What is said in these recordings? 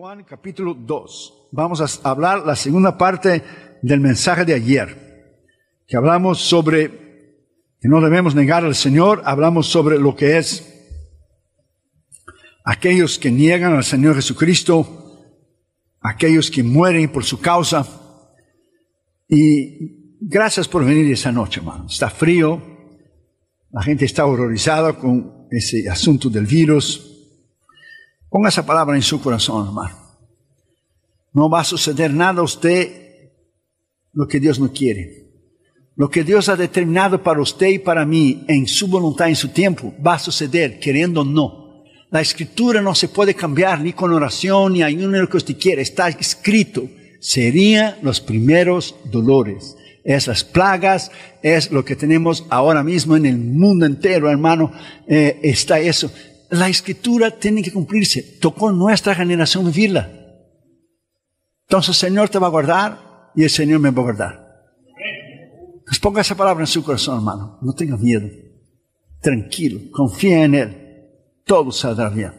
Juan capítulo 2. Vamos a hablar la segunda parte del mensaje de ayer, que hablamos sobre que no debemos negar al Señor, hablamos sobre lo que es aquellos que niegan al Señor Jesucristo, aquellos que mueren por su causa. Y gracias por venir esa noche, hermano. Está frío, la gente está horrorizada con ese asunto del virus Ponga esa palabra en su corazón, hermano. No va a suceder nada a usted lo que Dios no quiere. Lo que Dios ha determinado para usted y para mí en su voluntad, en su tiempo, va a suceder, queriendo o no. La escritura no se puede cambiar ni con oración, ni ayuno, ni lo que usted quiera. Está escrito. Serían los primeros dolores. Esas plagas, es lo que tenemos ahora mismo en el mundo entero, hermano. Eh, está eso la escritura tiene que cumplirse. Tocó nuestra generación vivirla. Entonces el Señor te va a guardar y el Señor me va a guardar. Pues ponga esa palabra en su corazón, hermano. No tenga miedo. Tranquilo, confía en Él. Todo saldrá bien.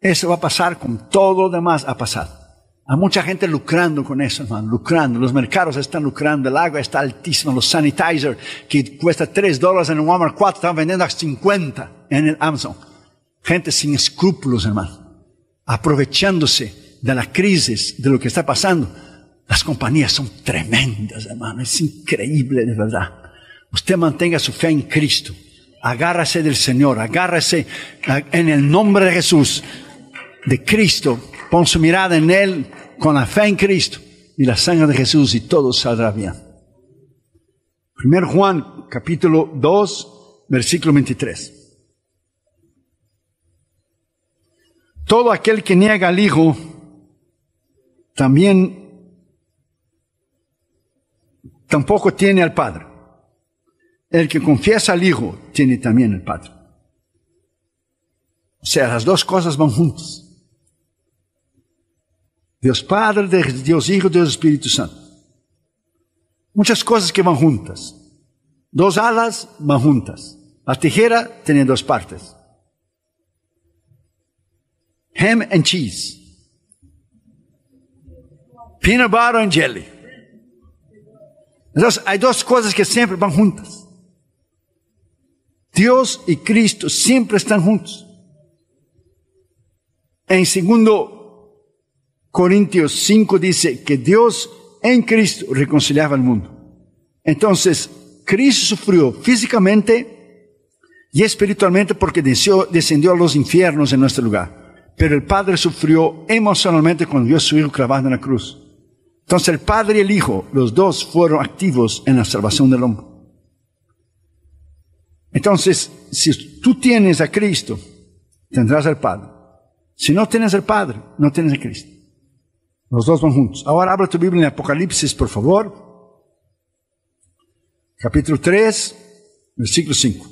Eso va a pasar con todo lo demás ha pasado. Hay mucha gente lucrando con eso, hermano, lucrando. Los mercados están lucrando, el agua está altísima, los sanitizers que cuesta 3 dólares en un Walmart 4 están vendiendo a 50 en el Amazon. Gente sin escrúpulos, hermano. Aprovechándose de la crisis, de lo que está pasando. Las compañías son tremendas, hermano. Es increíble, de verdad. Usted mantenga su fe en Cristo. Agárrase del Señor. Agárrase en el nombre de Jesús. De Cristo. Pon su mirada en Él con la fe en Cristo y la sangre de Jesús y todo saldrá bien. Primero Juan capítulo 2, versículo 23. Todo aquel que niega al Hijo también tampoco tiene al Padre. El que confiesa al Hijo tiene también al Padre. O sea, las dos cosas van juntas. Dios Padre, Dios Hijo, Dios Espíritu Santo. Muchas cosas que van juntas. Dos alas van juntas. La tijera tiene dos partes ham and cheese, peanut butter and jelly. Entonces, hay dos cosas que siempre van juntas. Dios y Cristo siempre están juntos. En segundo Corintios 5 dice que Dios en Cristo reconciliaba al mundo. Entonces, Cristo sufrió físicamente y espiritualmente porque descendió a los infiernos en nuestro lugar. Pero el Padre sufrió emocionalmente cuando vio a su Hijo clavado en la cruz. Entonces el Padre y el Hijo, los dos fueron activos en la salvación del hombre. Entonces, si tú tienes a Cristo, tendrás al Padre. Si no tienes al Padre, no tienes a Cristo. Los dos van juntos. Ahora habla tu Biblia en Apocalipsis, por favor. Capítulo 3, versículo 5.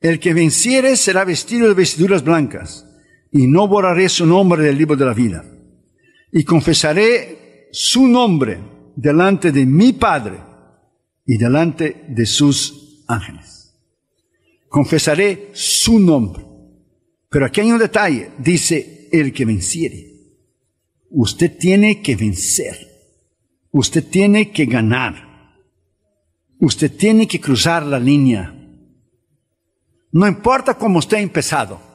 El que venciere será vestido de vestiduras blancas y no borraré su nombre del libro de la vida. Y confesaré su nombre delante de mi Padre y delante de sus ángeles. Confesaré su nombre. Pero aquí hay un detalle. Dice, el que venciere. Usted tiene que vencer. Usted tiene que ganar. Usted tiene que cruzar la línea. No importa cómo usted ha empezado.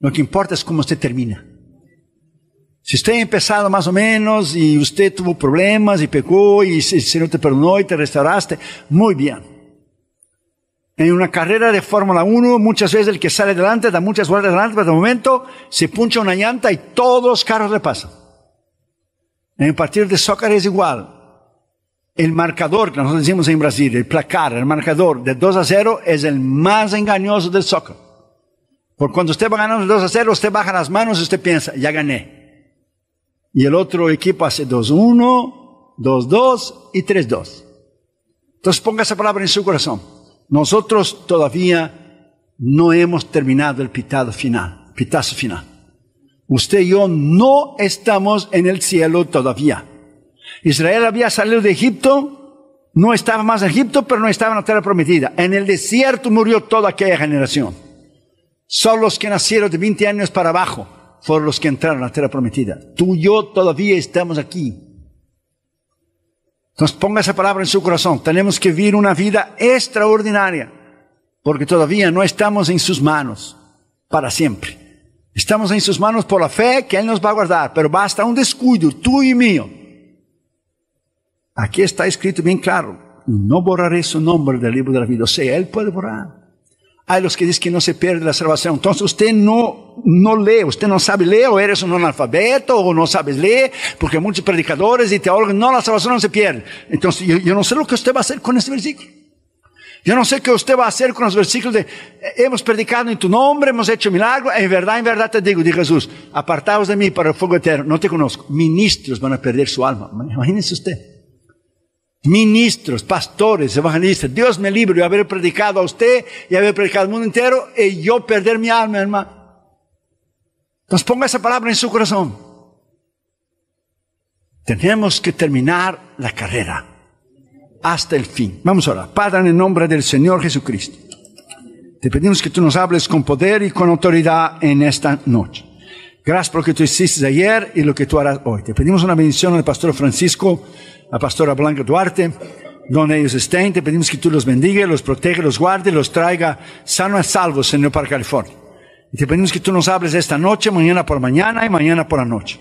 Lo que importa es cómo usted termina. Si usted ha empezado más o menos y usted tuvo problemas y pecó y se no te perdonó y te restauraste, muy bien. En una carrera de Fórmula 1, muchas veces el que sale adelante da muchas vueltas adelante, pero de momento se puncha una llanta y todos los carros le pasan. En el partido de soccer es igual. El marcador, que nosotros decimos en Brasil, el placar, el marcador de 2 a 0 es el más engañoso del soccer porque cuando usted va ganando 2 a 0, usted baja las manos y usted piensa, ya gané. Y el otro equipo hace 2-1, 2-2 y 3-2. Entonces ponga esa palabra en su corazón. Nosotros todavía no hemos terminado el pitado final, pitazo final. Usted y yo no estamos en el cielo todavía. Israel había salido de Egipto, no estaba más en Egipto, pero no estaba en la tierra prometida. En el desierto murió toda aquella generación. Son los que nacieron de 20 años para abajo, fueron los que entraron a la tierra prometida. Tú y yo todavía estamos aquí. Entonces ponga esa palabra en su corazón. Tenemos que vivir una vida extraordinaria, porque todavía no estamos en sus manos para siempre. Estamos en sus manos por la fe que Él nos va a guardar, pero basta un descuido tú y mío. Aquí está escrito bien claro, no borraré su nombre del libro de la vida, o sea, Él puede borrar. Hay los que dicen que no se pierde la salvación. Entonces usted no, no lee, usted no sabe leer o eres un analfabeto o no sabes leer, porque muchos predicadores y teólogos, no, la salvación no se pierde. Entonces yo, no sé lo que usted va a hacer con este versículo. Yo no sé qué usted va a hacer con los versículos de, eh, hemos predicado en tu nombre, hemos hecho milagro, en verdad, en verdad te digo, de Jesús, apartaos de mí para el fuego eterno, no te conozco. Ministros van a perder su alma. Imagínese usted ministros, pastores, evangelistas. Dios me libre de haber predicado a usted y haber predicado al mundo entero y e yo perder mi alma, hermano. Entonces ponga esa palabra en su corazón. Tenemos que terminar la carrera hasta el fin. Vamos ahora. Padre, en el nombre del Señor Jesucristo, te pedimos que tú nos hables con poder y con autoridad en esta noche. Gracias por lo que tú hiciste ayer y lo que tú harás hoy. Te pedimos una bendición al pastor Francisco la pastora Blanca Duarte, donde ellos estén. Te pedimos que tú los bendiga, los proteja, los guarde, los traiga sano y salvos, Señor, para California. Y te pedimos que tú nos hables esta noche, mañana por mañana y mañana por la noche.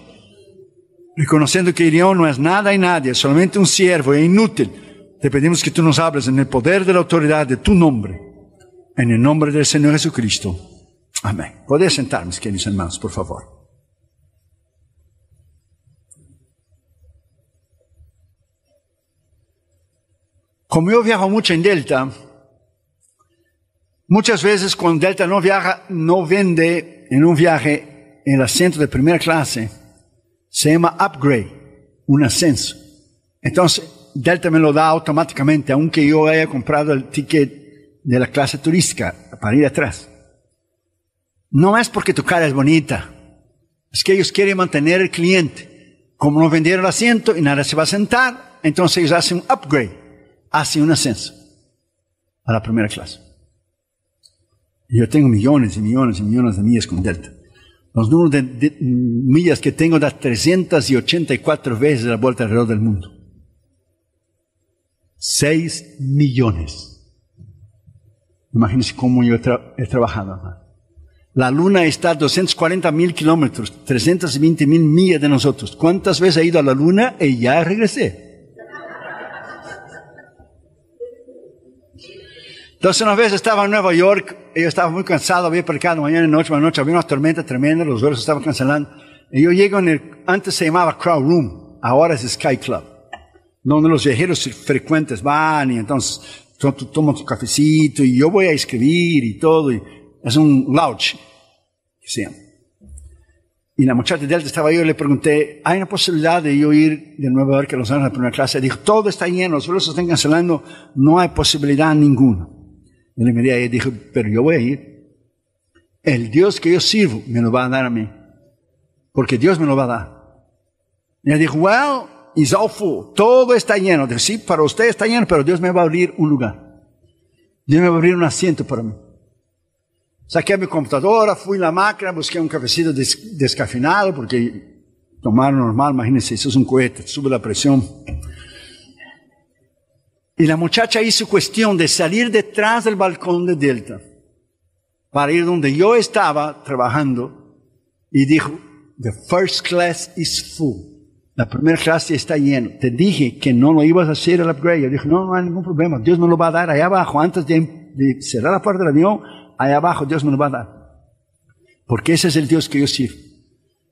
Reconociendo que Irión no es nada y nadie, es solamente un siervo e inútil. Te pedimos que tú nos hables en el poder de la autoridad de tu nombre. En el nombre del Señor Jesucristo. Amén. Podés sentarme, queridos hermanos, por favor. Como yo viajo mucho en Delta, muchas veces cuando Delta no viaja, no vende en un viaje el asiento de primera clase. Se llama upgrade, un ascenso. Entonces, Delta me lo da automáticamente, aunque yo haya comprado el ticket de la clase turística para ir atrás. No es porque tu cara es bonita, es que ellos quieren mantener el cliente. Como no vendieron el asiento y nada se va a sentar, entonces ellos hacen un upgrade hace un ascenso a la primera clase. yo tengo millones y millones y millones de millas con Delta. Los números de, millas que tengo da 384 veces la vuelta alrededor del mundo. 6 millones. Imagínense cómo yo he, trabajado. La luna está a 240 mil kilómetros, 320 mil millas de nosotros. ¿Cuántas veces he ido a la luna y ya regresé? Entonces una vez estaba en Nueva York, yo estaba muy cansado, había pecado mañana y noche, mañana noche, había una tormenta tremenda, los vuelos estaban cancelando. Y yo llego en el, antes se llamaba Crowd Room, ahora es Sky Club, donde los viajeros frecuentes van y entonces toman tu cafecito y yo voy a escribir y todo, y es un lounge, que Y la muchacha de Delta estaba yo y le pregunté, ¿hay una posibilidad de yo ir de Nueva York a Los años de primera clase? Dijo, todo está lleno, los vuelos están cancelando, no hay posibilidad ninguna. Yo le miré a y dije, pero yo voy a ir. El Dios que yo sirvo me lo va a dar a mí. Porque Dios me lo va a dar. Y él dijo, well, it's full, Todo está lleno. Dije, sí, para usted está lleno, pero Dios me va a abrir un lugar. Dios me va a abrir un asiento para mí. Saqué mi computadora, fui a la máquina, busqué un cafecito descafinado, porque tomar normal, imagínense, eso es un cohete, sube la presión. Y la muchacha hizo cuestión de salir detrás del balcón de Delta para ir donde yo estaba trabajando y dijo, the first class is full. La primera clase está llena. Te dije que no lo ibas a hacer el upgrade. Yo dije, no, no hay ningún problema. Dios me lo va a dar allá abajo. Antes de, em-, cerrar la puerta del avión, allá abajo Dios me lo va a dar. Porque ese es el Dios que yo sirvo.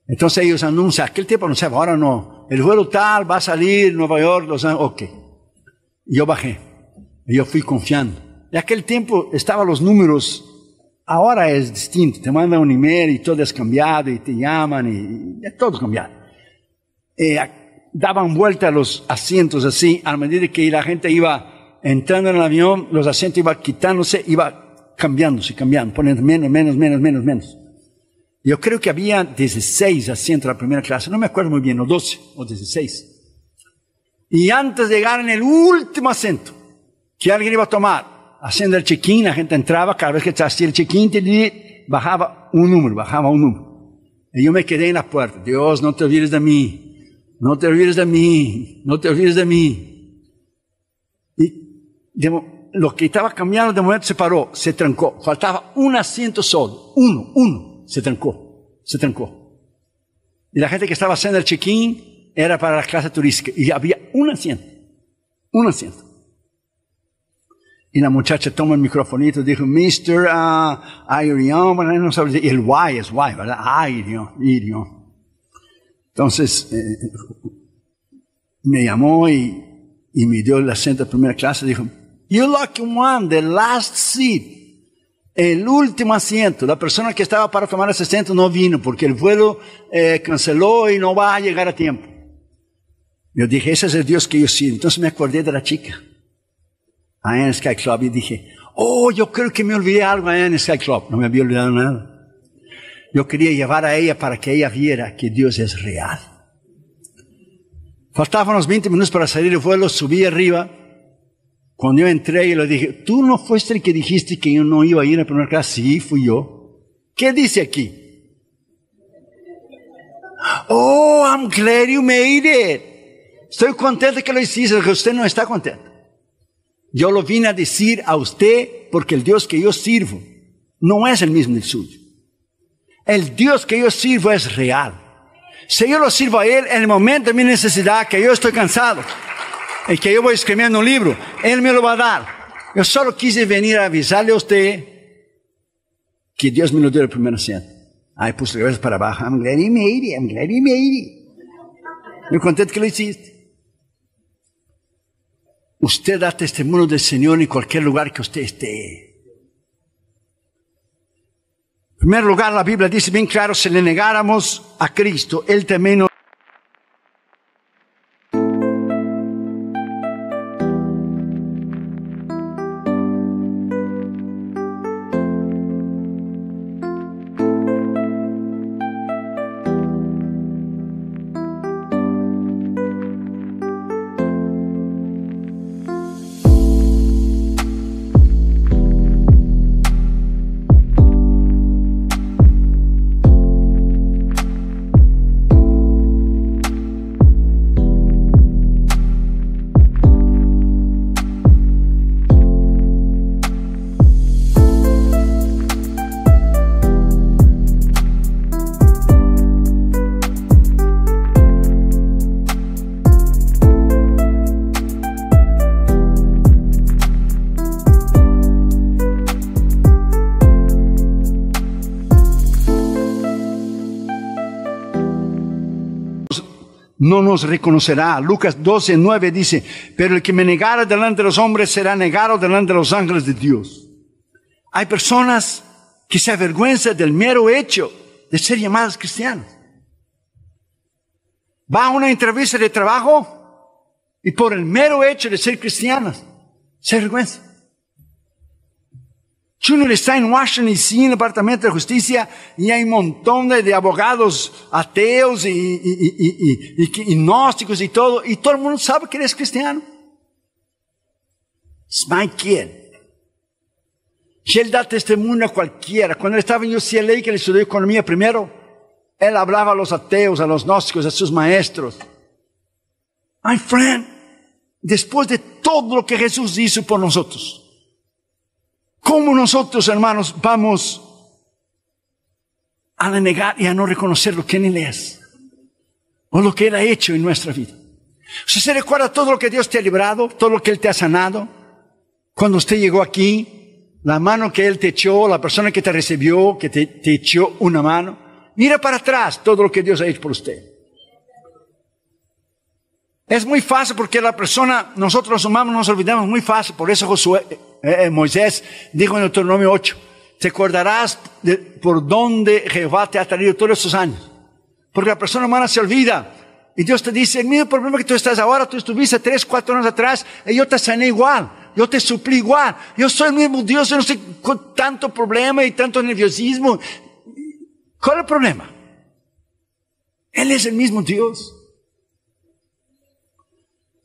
Entonces ellos anuncian, aquel tiempo no anunciaba, ahora no. El vuelo tal va a salir, Nueva York, Los Ángeles. Ok yo bajé. Y yo fui confiando. En aquel tiempo estaban los números. Ahora es distinto. Te mandan un email y todo es cambiado y te llaman y, todo es cambiado. Eh, daban vuelta los asientos así. A medida que la gente iba entrando en el avión, los asientos iban quitándose, iba cambiándose, cambiando, poniendo menos, menos, menos, menos, menos. Yo creo que había 16 asientos en la primera clase. No me acuerdo muy bien, o 12 o 16. Y antes de llegar en el último asiento que alguien iba a tomar, haciendo el check-in, la gente entraba, cada vez que hacía el check-in, bajaba un número, bajaba un número. Y yo me quedé en la puerta. Dios, no te olvides de mí. No te olvides de mí. No te olvides de mí. Y lo que estaba cambiando de momento se paró, se trancó. Faltaba un asiento solo. Uno, uno. Se trancó. Se trancó. Y la gente que estaba haciendo el check-in era para la clase turística y había un asiento, un asiento. Y la muchacha toma el microfonito ah, y dijo, Mr. Uh, no el Y es Y, ¿verdad? Ah, Irion, Irion. Entonces, eh, me llamó y, me dio el asiento de primera clase, dijo, You lucky one, the last seat el último asiento, la persona que estaba para tomar ese asiento no vino porque el vuelo eh, canceló y no va a llegar a tiempo. Yo dije, ese es el Dios que yo siento. Entonces me acordé de la chica. Allá en Sky Club y dije, oh, yo creo que me olvidé algo allá en Sky Club. No me había olvidado nada. Yo quería llevar a ella para que ella viera que Dios es real. Faltaban los 20 minutos para salir del vuelo, subí arriba. Cuando yo entré y le dije, tú no fuiste el que dijiste que yo no iba a ir a primera clase. Sí, fui yo. ¿Qué dice aquí? Oh, I'm glad you made it. Estoy contento que lo hiciste, que usted no está contento. Yo lo vine a decir a usted porque el Dios que yo sirvo no es el mismo del suyo. El Dios que yo sirvo es real. Si yo lo sirvo a Él en el momento de mi necesidad, que yo estoy cansado y que yo voy escribiendo un libro, Él me lo va a dar. Yo solo quise venir a avisarle a usted que Dios me lo dio el primer asiento. Ahí puse la cabeza para abajo. I'm glad you made contento que lo hiciste. Usted da testimonio del Señor en cualquier lugar que usted esté. En primer lugar, la Biblia dice bien claro, si le negáramos a Cristo, Él también no nos reconocerá. Lucas 12, 9 dice, pero el que me negara delante de los hombres será negado delante de los ángeles de Dios. Hay personas que se avergüenzan del mero hecho de ser llamadas cristianas. Va a una entrevista de trabajo y por el mero hecho de ser cristianas se avergüenza. Junior está en Washington sí, en el Departamento de Justicia, y hay un montón de, abogados ateos y, gnósticos y todo, y todo el mundo sabe que eres cristiano. Es my kid. Si él da testimonio a cualquiera. Cuando él estaba en UCLA, que él estudió economía primero, él hablaba a los ateos, a los gnósticos, a sus maestros. My friend, después de todo lo que Jesús hizo por nosotros, ¿Cómo nosotros, hermanos, vamos a negar y a no reconocer lo que Él es? O lo que Él ha hecho en nuestra vida. Si se recuerda todo lo que Dios te ha librado, todo lo que Él te ha sanado, cuando usted llegó aquí, la mano que Él te echó, la persona que te recibió, que te, echó una mano, mira para atrás todo lo que Dios ha hecho por usted. Es muy fácil porque la persona, nosotros los humanos nos olvidamos muy fácil, por eso Josué, eh, eh, Moisés dijo en Deuteronomio 8, te acordarás de por dónde Jehová te ha traído todos estos años. Porque la persona humana se olvida. Y Dios te dice, el mismo problema que tú estás ahora, tú estuviste tres, cuatro años atrás, y yo te sané igual, yo te suplí igual, yo soy el mismo Dios, yo no sé, con tanto problema y tanto nerviosismo. ¿Cuál es el problema? Él es el mismo Dios.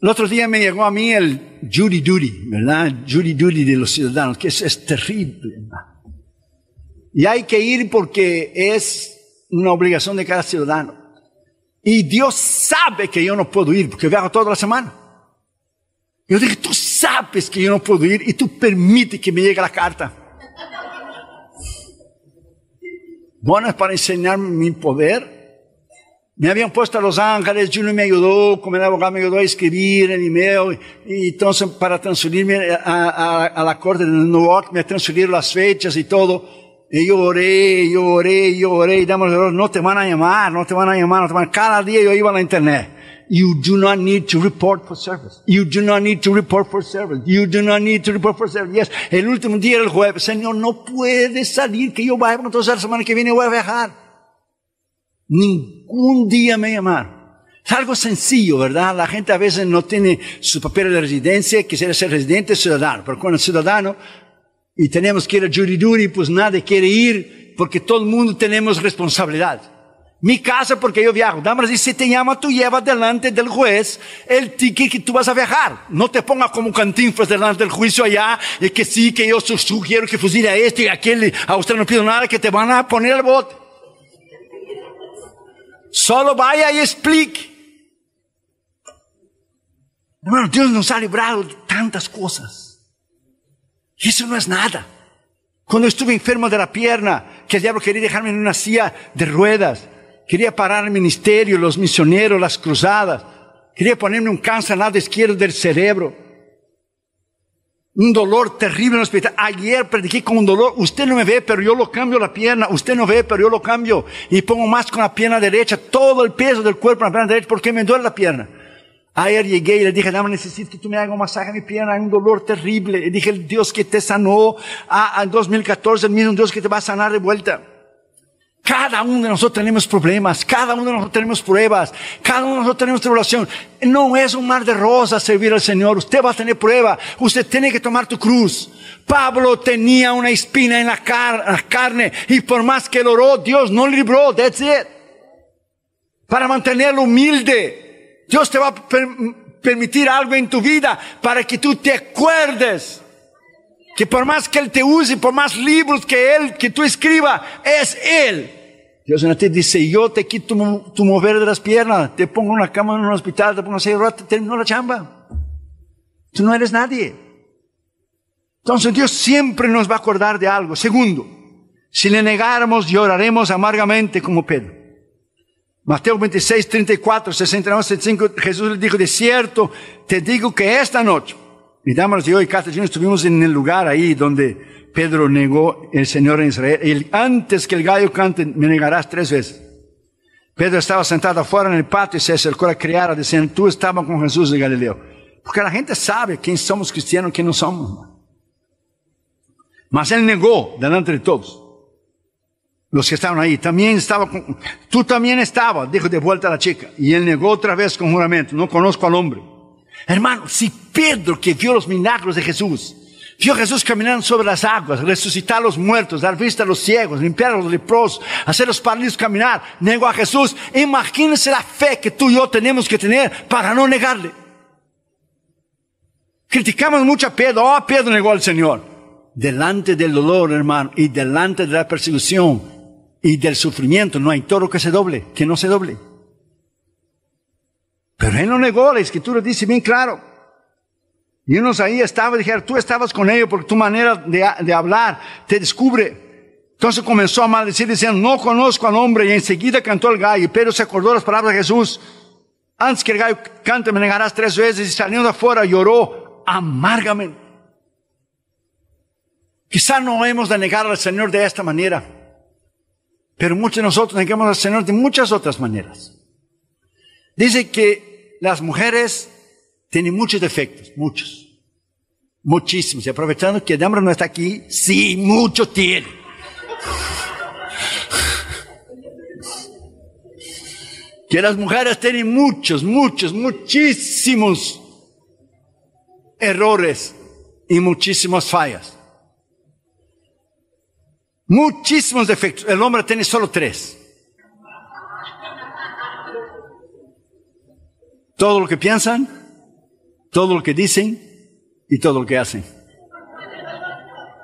El otro día me llegó a mí el jury duty, ¿verdad? Jury duty de los ciudadanos, que es, terrible. Y hay que ir porque es una obligación de cada ciudadano. Y Dios sabe que yo no puedo ir porque viajo toda la semana. Yo dije, tú sabes que yo no puedo ir y tú permites que me llegue la carta. Bueno, es para enseñarme mi poder me habían puesto a Los Ángeles, no me ayudó, como el abogado me ayudó a escribir el email, y entonces para transferirme a, a, a la corte de York me transferieron las fechas y todo. Y yo oré, yo oré, yo oré, y damos el no te van a llamar, no te van a llamar, no te van a... Cada día yo iba a la internet. You do not need to report for service. You do not need to report for service. You do not need to report for service. Yes. El último día, el jueves, Señor, no puede salir que yo vaya, entonces la semana que viene voy a viajar ningún día me llamaron. Es algo sencillo, ¿verdad? La gente a veces no tiene su papel de residencia, quisiera ser residente ciudadano, pero cuando es ciudadano y tenemos que ir a y pues nadie quiere ir porque todo el mundo tenemos responsabilidad. Mi casa porque yo viajo. Damas, si te llama, tú llevas delante del juez el ticket que tú vas a viajar. No te pongas como cantinflas delante del juicio allá, y que sí, que yo sugiero que fusile a este y a aquel, a usted no pido nada, que te van a poner el bot Solo vaya y explique. Hermano, Dios nos ha librado de tantas cosas. Y eso no es nada. Cuando estuve enfermo de la pierna, que el diablo quería dejarme en una silla de ruedas, quería parar el ministerio, los misioneros, las cruzadas, quería ponerme un cáncer al lado izquierdo del cerebro un dolor terrible en el hospital. Ayer prediqué con un dolor. Usted no me ve, pero yo lo cambio la pierna. Usted no ve, pero yo lo cambio. Y pongo más con la pierna derecha. Todo el peso del cuerpo en la pierna derecha porque me duele la pierna. Ayer llegué y le dije, dame, necesito que tú me hagas un masaje en mi pierna. Hay un dolor terrible. Y dije, el Dios que te sanó a, a 2014, el mismo Dios que te va a sanar de vuelta. Cada uno de nosotros tenemos problemas, cada uno de nosotros tenemos pruebas, cada uno de nosotros tenemos tribulación. No es un mar de rosas servir al Señor. Usted va a tener prueba, usted tiene que tomar tu cruz. Pablo tenía una espina en la, carne y por más que lo oró, Dios no le libró. That's it. Para mantenerlo humilde, Dios te va a permitir algo en tu vida para que tú te acuerdes que por más que Él te use, por más libros que Él, que tú escriba, es Él Dios en te dice, yo te quito tu mover de las piernas, te pongo una cama en un hospital, te pongo hacer te terminó la chamba. Tú no eres nadie. Entonces Dios siempre nos va a acordar de algo. Segundo, si le negáramos, lloraremos amargamente como Pedro. Mateo 26, 34, 69, 75, Jesús le dijo, de cierto, te digo que esta noche, y y yo y estuvimos en el lugar ahí donde Pedro negó el Señor en Israel. Y antes que el gallo cante, me negarás tres veces. Pedro estaba sentado afuera en el patio y se acercó a criar, diciendo, tú estabas con Jesús de Galileo. Porque la gente sabe quién somos cristianos y quién no somos. Mas él negó delante de todos. Los que estaban ahí. También estaba con, tú también estabas, dijo de vuelta a la chica. Y él negó otra vez con juramento. No conozco al hombre. Hermano, si Pedro que vio los milagros de Jesús, vio a Jesús caminando sobre las aguas, resucitar a los muertos, dar vista a los ciegos, limpiar a los lepros, hacer los paralíticos caminar, negó a Jesús. Imagínense la fe que tú y yo tenemos que tener para no negarle. Criticamos mucho a Pedro, oh, Pedro negó al Señor. Delante del dolor, hermano, y delante de la persecución y del sufrimiento, no hay toro que se doble, que no se doble. Pero él no negó, la escritura dice bien claro. Y unos ahí estaba, dijeron, tú estabas con ellos porque tu manera de, hablar te descubre. Entonces comenzó a maldecir diciendo, no conozco al hombre. Y enseguida cantó el gallo. pero se acordó las palabras de Jesús. Antes que el gallo cante, me negarás tres veces. Y saliendo afuera lloró amárgame. Quizá no hemos de negar al Señor de esta manera. Pero muchos de nosotros negamos al Señor de muchas otras maneras. Dice que las mujeres tienen muchos defectos, muchos, muchísimos. Y aprovechando que el hombre no está aquí, sí, mucho tiene. que las mujeres tienen muchos, muchos, muchísimos errores y muchísimas fallas. Muchísimos defectos. El hombre tiene solo tres. todo lo que piensan, todo lo que dicen y todo lo que hacen.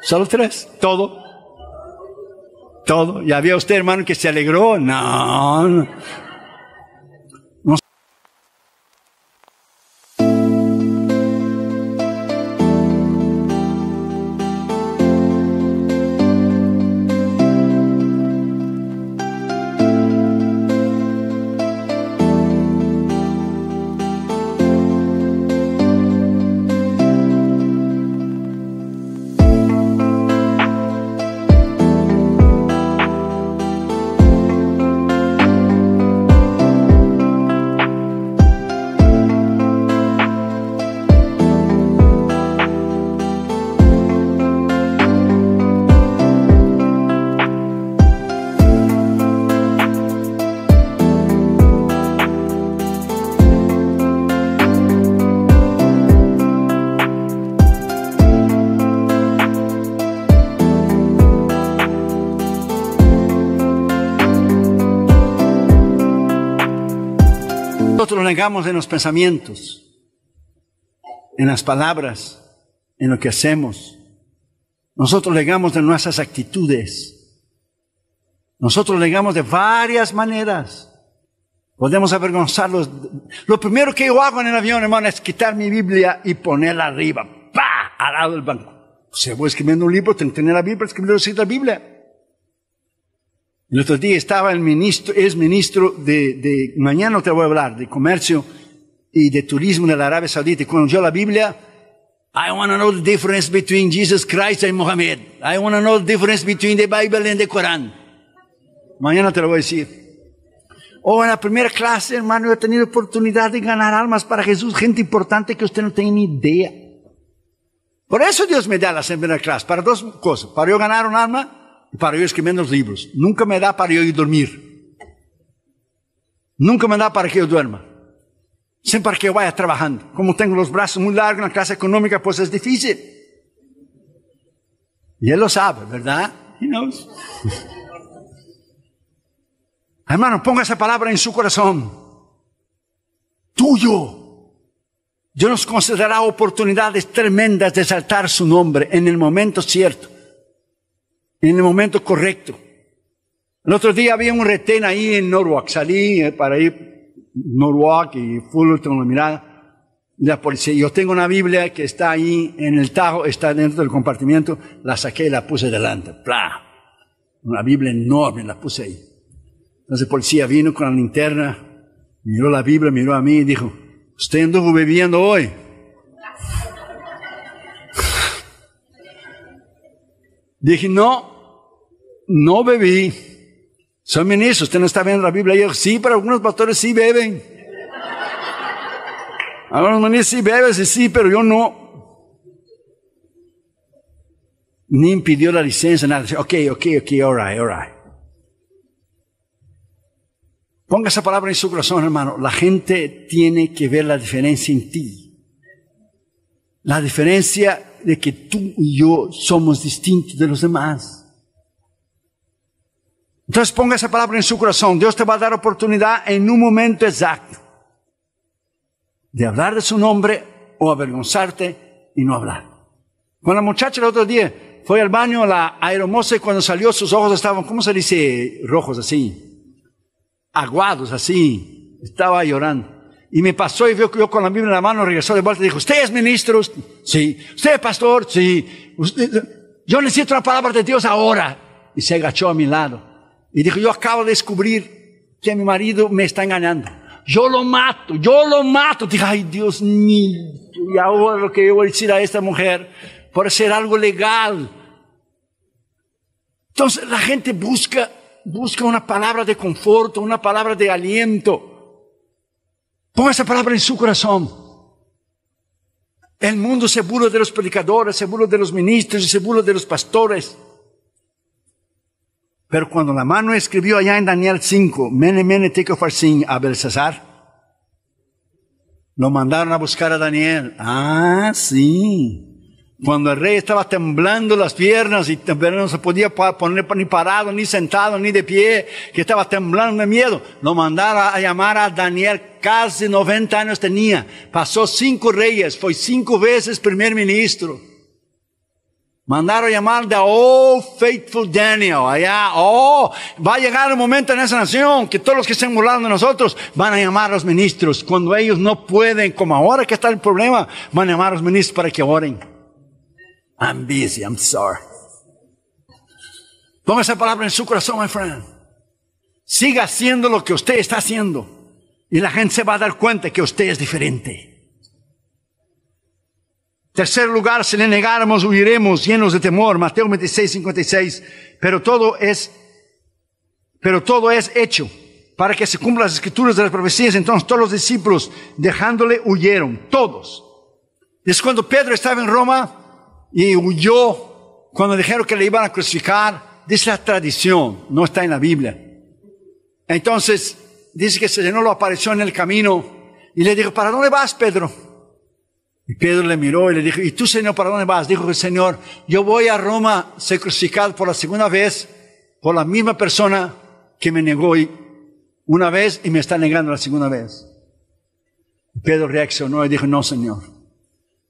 Solo tres, todo. Todo. ¿Ya había usted, hermano, que se alegró? No, no, en los pensamientos, en las palabras, en lo que hacemos. Nosotros legamos de nuestras actitudes. Nosotros legamos de varias maneras. Podemos avergonzarlos. Lo primero que yo hago en el avión, hermano, es quitar mi Biblia y ponerla arriba, pa, al lado del banco. Pues, sea, voy escribiendo un libro, tener la Biblia, escribir la Biblia. El otro día estaba el ministro, es ministro de, de, mañana te voy a hablar, de comercio y de turismo de la Arabia Saudita. Y cuando yo la Biblia, I want to know the difference between Jesus Christ and Mohammed. I want to know the difference between the Bible and the Quran. Mañana te lo voy a decir. oh, en la primera clase, hermano, yo he tenido oportunidad de ganar almas para Jesús, gente importante que usted no tiene ni idea. Por eso Dios me da la primera clase, para dos cosas. Para yo ganar un alma para yo escribiendo los libros. Nunca me da para yo ir dormir. Nunca me da para que yo duerma. siempre para que yo vaya Como tengo los brazos muy largos la clase económica, pues es difícil. Y él lo sabe, ¿verdad? He Hermano, ponga esa palabra en su corazón. Tuyo. Dios nos concederá oportunidades tremendas de saltar su nombre en el momento cierto en el momento correcto. El otro día había un retén ahí en Norwalk, salí eh, para ir Norwalk y Fullerton, la mirada, la policía. Yo tengo una Biblia que está ahí en el tajo, está dentro del compartimiento, la saqué y la puse delante, ¡Pla! Una Biblia enorme, la puse ahí. Entonces el policía vino con la linterna, miró la Biblia, miró a mí y dijo, usted anduvo bebiendo hoy. Dije, no, no bebí. Son ministros, usted no está viendo la Biblia. yo, sí, pero algunos pastores sí beben. Algunos ministros sí beben, sí, sí, pero yo no. Ni impidió la licencia, nada. Ok, ok, ok, all right, all right. Ponga esa palabra en su corazón, hermano. La gente tiene que ver la diferencia en ti. La diferencia de que tú y yo somos distintos de los demás. Entonces ponga esa palabra en su corazón. Dios te va a dar oportunidad en un momento exacto de hablar de su nombre o avergonzarte y no hablar. Con la muchacha el otro día fue al baño la aeromosa y cuando salió sus ojos estaban, ¿cómo se dice? Rojos así, aguados así. Estaba llorando. Y me pasó y vio que yo con la Biblia en la mano regresó de vuelta y dijo, ¿usted es ministro? Sí. ¿Usted es pastor? Sí. Yo necesito la palabra de Dios ahora. Y se agachó a mi lado. Y dijo, yo acabo de descubrir que mi marido me está engañando. Yo lo mato, yo lo mato. Dije, ay Dios mío, y ahora lo que yo voy a decir a esta mujer por hacer algo legal. Entonces la gente busca, busca una palabra de conforto, una palabra de aliento. Ponga esa palabra en su corazón. El mundo se burla de los predicadores, se burla de los ministros, se burla de los pastores. Pero cuando la mano escribió allá en Daniel 5, Mene Mene a lo mandaron a buscar a Daniel. Ah, sí. Cuando el rey estaba temblando las piernas y no se podía poner ni parado, ni sentado, ni de pie, que estaba temblando de miedo, lo mandaron a llamar a Daniel. Casi 90 años tenía. Pasó cinco reyes, fue cinco veces primer ministro. Mandaron llamar de Oh Faithful Daniel, allá, oh, va a llegar el momento en esa nación que todos los que estén burlando de nosotros van a llamar a los ministros. Cuando ellos no pueden, como ahora que está el problema, van a llamar a los ministros para que oren. I'm busy, I'm sorry. Ponga esa palabra en su corazón, my friend. Siga haciendo lo que usted está haciendo. Y la gente se va a dar cuenta que usted es diferente. Tercer lugar, si le negáramos, huiremos llenos de temor. Mateo 26, 56. Pero todo es, pero todo es hecho para que se cumplan las escrituras de las profecías. Entonces todos los discípulos, dejándole, huyeron. Todos. Es cuando Pedro estaba en Roma y huyó cuando dijeron que le iban a crucificar. Dice la tradición, no está en la Biblia. Entonces, dice que se llenó lo apareció en el camino y le dijo, ¿para dónde vas, Pedro? Y Pedro le miró y le dijo, ¿y tú, Señor, para dónde vas? Dijo el Señor, yo voy a Roma ser crucificado por la segunda vez por la misma persona que me negó una vez y me está negando la segunda vez. Pedro reaccionó y dijo, no, Señor,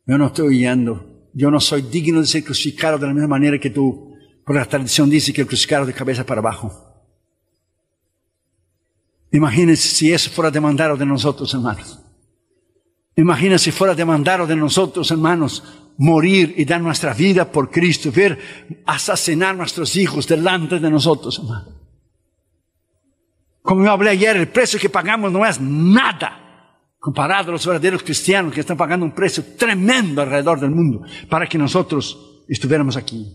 yo no estoy guiando. Yo no soy digno de ser crucificado de la misma manera que tú. Porque la tradición dice que el crucificado de cabeza para abajo. Imagínense si eso fuera demandado de nosotros, hermanos. Imagina si fuera demandado de nosotros, hermanos, morir y dar nuestra vida por Cristo, ver asesinar a nuestros hijos delante de nosotros, hermano. Como yo hablé ayer, el precio que pagamos no es nada comparado a los verdaderos cristianos que están pagando un precio tremendo alrededor del mundo para que nosotros estuviéramos aquí.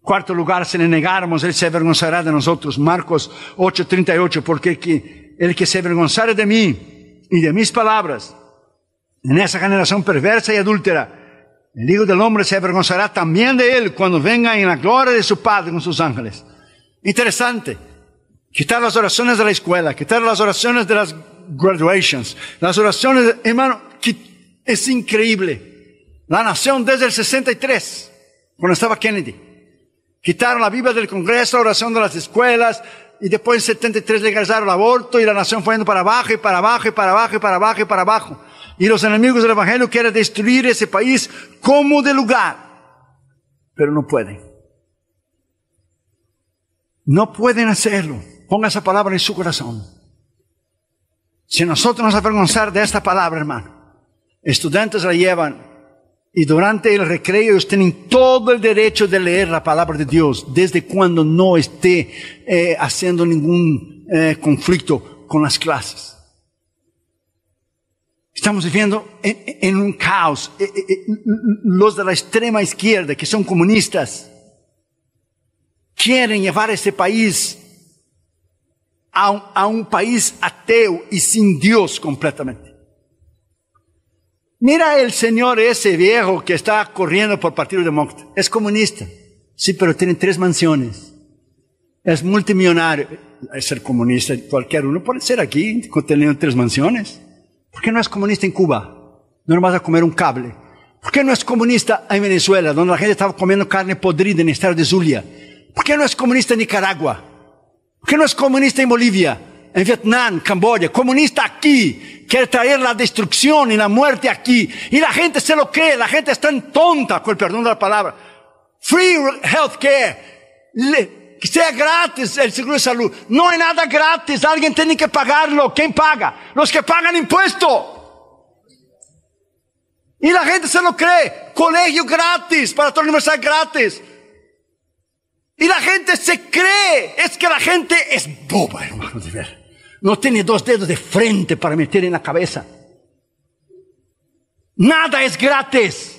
Cuarto lugar, si le negáramos, Él se avergonzará de nosotros. Marcos 8:38, porque el que se avergonzare de mí y de mis palabras, en esa generación perversa y adúltera. El Hijo del Hombre se avergonzará también de él cuando venga en la gloria de su Padre con sus ángeles. Interesante. Quitar las oraciones de la escuela, quitar las oraciones de las graduations, las oraciones, hermano, es increíble. La nación desde el 63, cuando estaba Kennedy. Quitaron la Biblia del Congreso, la oración de las escuelas, y después en 73 legalizaron el aborto y la nación fue yendo para abajo y para abajo y para abajo y para abajo y para abajo y los enemigos del Evangelio quieren destruir ese país como de lugar, pero no pueden. No pueden hacerlo. Ponga esa palabra en su corazón. Si nosotros nos avergonzamos de esta palabra, hermano, estudiantes la llevan y durante el recreo ellos tienen todo el derecho de leer la palabra de Dios, desde cuando no esté eh, haciendo ningún eh, conflicto con las clases. Estamos viviendo en, un caos. Eh, eh, eh, los de la extrema izquierda, que son comunistas, quieren llevar ese país a un, país ateo y sin Dios completamente. Mira el señor ese viejo que está corriendo por Partido Demócrata. Es comunista. Sí, pero tiene tres mansiones. Es multimillonario. Es ser comunista, cualquier uno puede ser aquí, teniendo tres mansiones. ¿Por qué no es comunista en Cuba? No vas a comer un cable. ¿Por qué no es comunista en Venezuela, donde la gente estaba comiendo carne podrida en el estado de Zulia? ¿Por qué no es comunista en Nicaragua? ¿Por qué no es comunista en Bolivia, en Vietnam, Camboya? Comunista aquí, quiere traer la destrucción y la muerte aquí. Y la gente se lo cree, la gente está en tonta, con el perdón de la palabra. Free healthcare que sea gratis el seguro de salud. No hay nada gratis, alguien tiene que pagarlo. ¿Quién paga? Los que pagan impuesto. Y la gente se lo cree. Colegio gratis, para toda la universidad gratis. Y la gente se cree. Es que la gente es boba, hermano, No tiene dos dedos de frente para meter en la cabeza. Nada es gratis.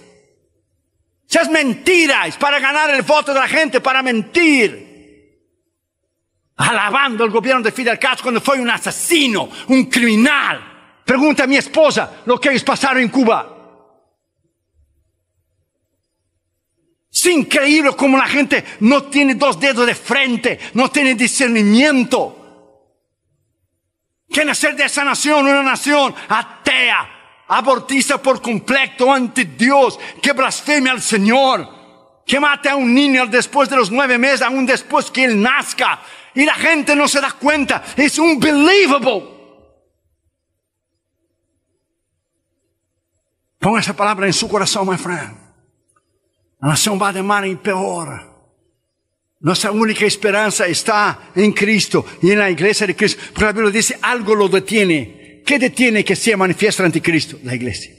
Se es mentira, para ganar el voto de la gente, para mentir alabando el gobierno de Fidel Castro cuando fue un asesino, un criminal. Pregunta a mi esposa lo que les pasaron en Cuba. Es increíble cómo la gente no tiene dos dedos de frente, no tiene discernimiento. ¿Qué hacer de esa nación una nación atea, abortista por completo, ante Dios, que blasfeme al Señor, que mate a un niño después de los nueve meses, aún después que él nazca, y la gente no se da cuenta. Es un unbelievable. Ponga esa palabra en su corazón, my friend. La nación va de mal en peor. Nuestra única esperanza está en Cristo y en la iglesia de Cristo. Porque la Biblia dice algo lo detiene. ¿Qué detiene que sea manifiesto el anticristo? La iglesia.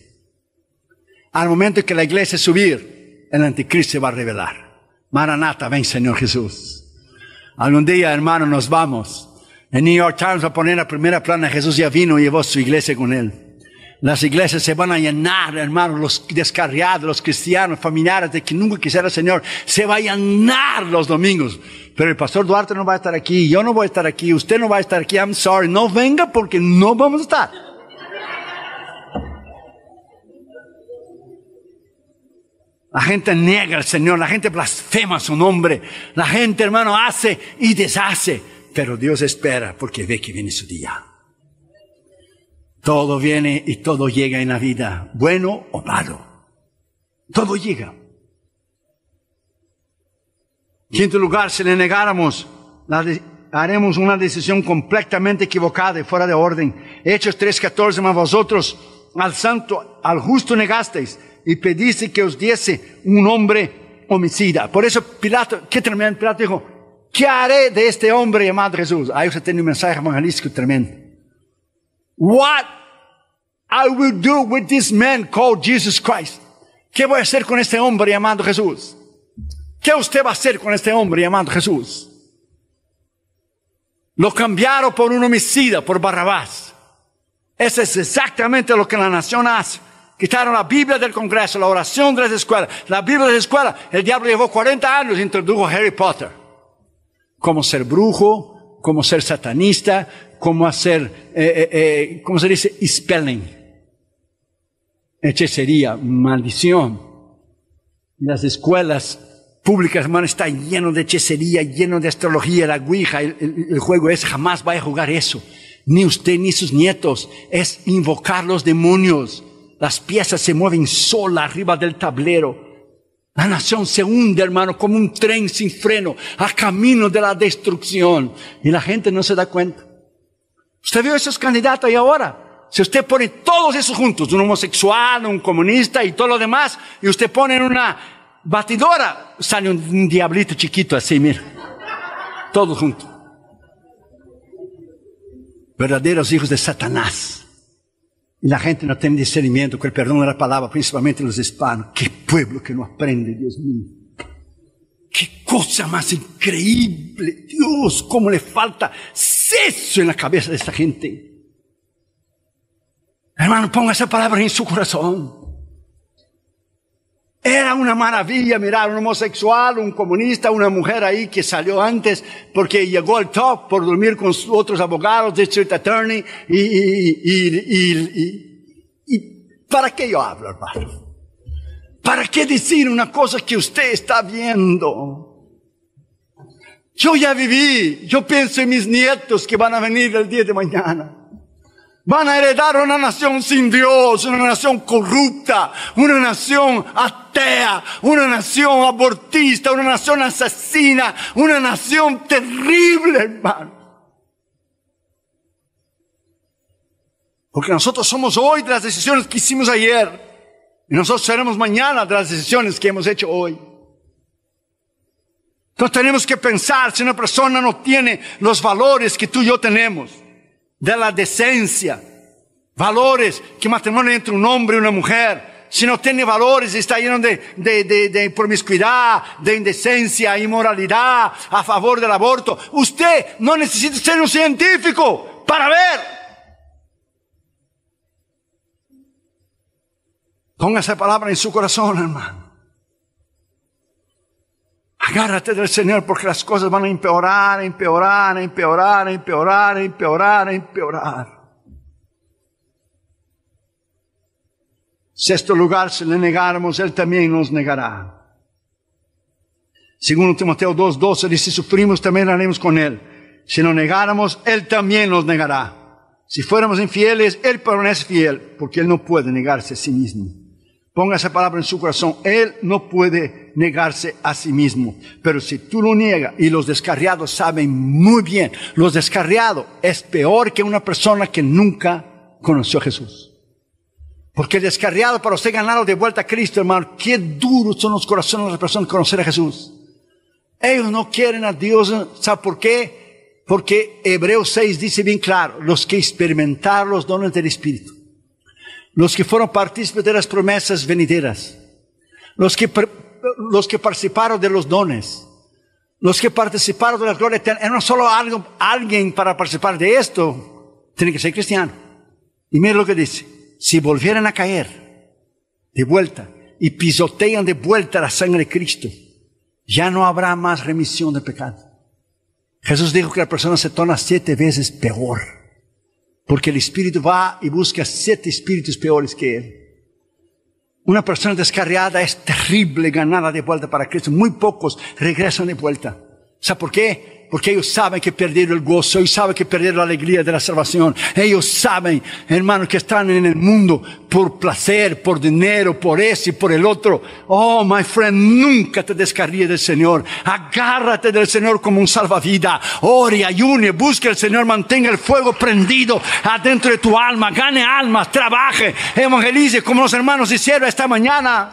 Al momento que la iglesia subir, el anticristo se va a revelar. Maranata, ven Señor Jesús. Algún día, hermano, nos vamos. En New York Times va a poner la primera plana, Jesús ya vino y llevó su iglesia con él. Las iglesias se van a llenar, hermano, los descarriados, los cristianos, familiares de que nunca quisiera el Señor, se va a llenar los domingos. Pero el pastor Duarte no va a estar aquí, yo no voy a estar aquí, usted no va a estar aquí, I'm sorry, no venga porque no vamos a estar. La gente niega al Señor, la gente blasfema su nombre, la gente, hermano, hace y deshace, pero Dios espera porque ve que viene su día. Todo viene y todo llega en la vida, bueno o malo. Todo llega. Quinto lugar, si le negáramos, haremos una decisión completamente equivocada y fuera de orden. Hechos 3:14, más vosotros al santo, al justo negasteis y pediste que os diese un hombre homicida. Por eso Pilato, qué tremendo, Pilato dijo, ¿qué haré de este hombre llamado Jesús? Ahí usted tiene un mensaje evangelístico tremendo. What I will do with this man called Jesus Christ. ¿Qué voy a hacer con este hombre llamado Jesús? ¿Qué usted va a hacer con este hombre llamado Jesús? Lo cambiaron por un homicida, por Barrabás. Eso es exactamente lo que la nación hace. Quitaron la Biblia del Congreso, la oración de las escuelas, la Biblia de las escuelas. El diablo llevó 40 años e introdujo Harry Potter. Cómo ser brujo, cómo ser satanista, cómo hacer, eh, eh, eh, ¿cómo se dice? Spelling. Hechicería, maldición. Las escuelas públicas, hermano, están llenas de hechicería, lleno de astrología, la guija, el, el juego es, jamás vaya a jugar eso. Ni usted ni sus nietos. Es invocar los demonios las piezas se mueven sola arriba del tablero. La nación se hunde, hermano, como un tren sin freno, a camino de la destrucción. Y la gente no se da cuenta. Usted vio esos candidatos ahí ahora. Si usted pone todos esos juntos, un homosexual, un comunista y todo lo demás, y usted pone en una batidora, sale un, diablito chiquito así, mira. Todos juntos. Verdaderos hijos de Satanás. Y la gente no tiene discernimiento que el perdón de la palabra, principalmente los hispanos. Qué pueblo que no aprende, Dios mío. Qué cosa más increíble. Dios, cómo le falta sexo en la cabeza de esta gente. Hermano, ponga esa palabra en su corazón. Era una maravilla mirar un homosexual, un comunista, una mujer ahí que salió antes porque llegó al top por dormir con otros abogados, district attorney, y, y ¿para qué yo hablo, hermano? ¿Para qué decir una cosa que usted está viendo? Yo ya viví, yo pienso en mis nietos que van a venir el día de mañana. Van a heredar una nación sin Dios, una nación corrupta, una nación atea, una nación abortista, una nación asesina, una nación terrible, hermano. Porque nosotros somos hoy de las decisiones que hicimos ayer. Y nosotros seremos mañana de las decisiones que hemos hecho hoy. Entonces tenemos que pensar si una persona no tiene los valores que tú y yo tenemos de la decencia, valores que matrimonio entre un hombre y una mujer. Si no tiene valores, está lleno de, de, de, de promiscuidad, de indecencia, inmoralidad, a favor del aborto. Usted no necesita ser un científico para ver. Ponga esa palabra en su corazón, hermano. Agárrate del Señor porque las cosas van a empeorar, empeorar, empeorar, empeorar, empeorar, empeorar. Sexto este lugar, si le negáramos, Él también nos negará. Segundo Timoteo 12, dice, sufrimos también haremos con Él. Si no negáramos, Él también nos negará. Si fuéramos infieles, Él no es fiel, porque Él no puede negarse a sí mismo. Ponga esa palabra en su corazón. Él no puede negarse a sí mismo. Pero si tú lo niegas, y los descarriados saben muy bien, los descarriados es peor que una persona que nunca conoció a Jesús. Porque el descarriado para usted ganarlo de vuelta a Cristo, hermano, qué duros son los corazones de las personas conocer a Jesús. Ellos no quieren a Dios. ¿Sabe por qué? Porque Hebreos 6 dice bien claro, los que experimentaron los dones del Espíritu los que fueron partícipes de las promesas venideras, los que, los que participaron de los dones, los que participaron de la gloria eterna. No solo alguien para participar de esto, tiene que ser cristiano. Y mire lo que dice, si volvieran a caer de vuelta y pisotean de vuelta la sangre de Cristo, ya no habrá más remisión de pecado. Jesús dijo que la persona se torna siete veces peor. Porque el espíritu va y busca siete espíritus peores que él. Una persona descarriada es terrible ganada de vuelta para Cristo. Muy pocos regresan de vuelta. ¿Sabe por qué? Porque ellos saben que perdieron el gozo, ellos saben que perdieron la alegría de la salvación. Ellos saben, hermanos, que están en el mundo por placer, por dinero, por ese y por el otro. Oh, my friend, nunca te descarríes del Señor. Agárrate del Señor como un salvavida. Ore, ayune, busque al Señor, mantenga el fuego prendido adentro de tu alma. Gane almas, trabaje, evangelice como los hermanos hicieron esta mañana.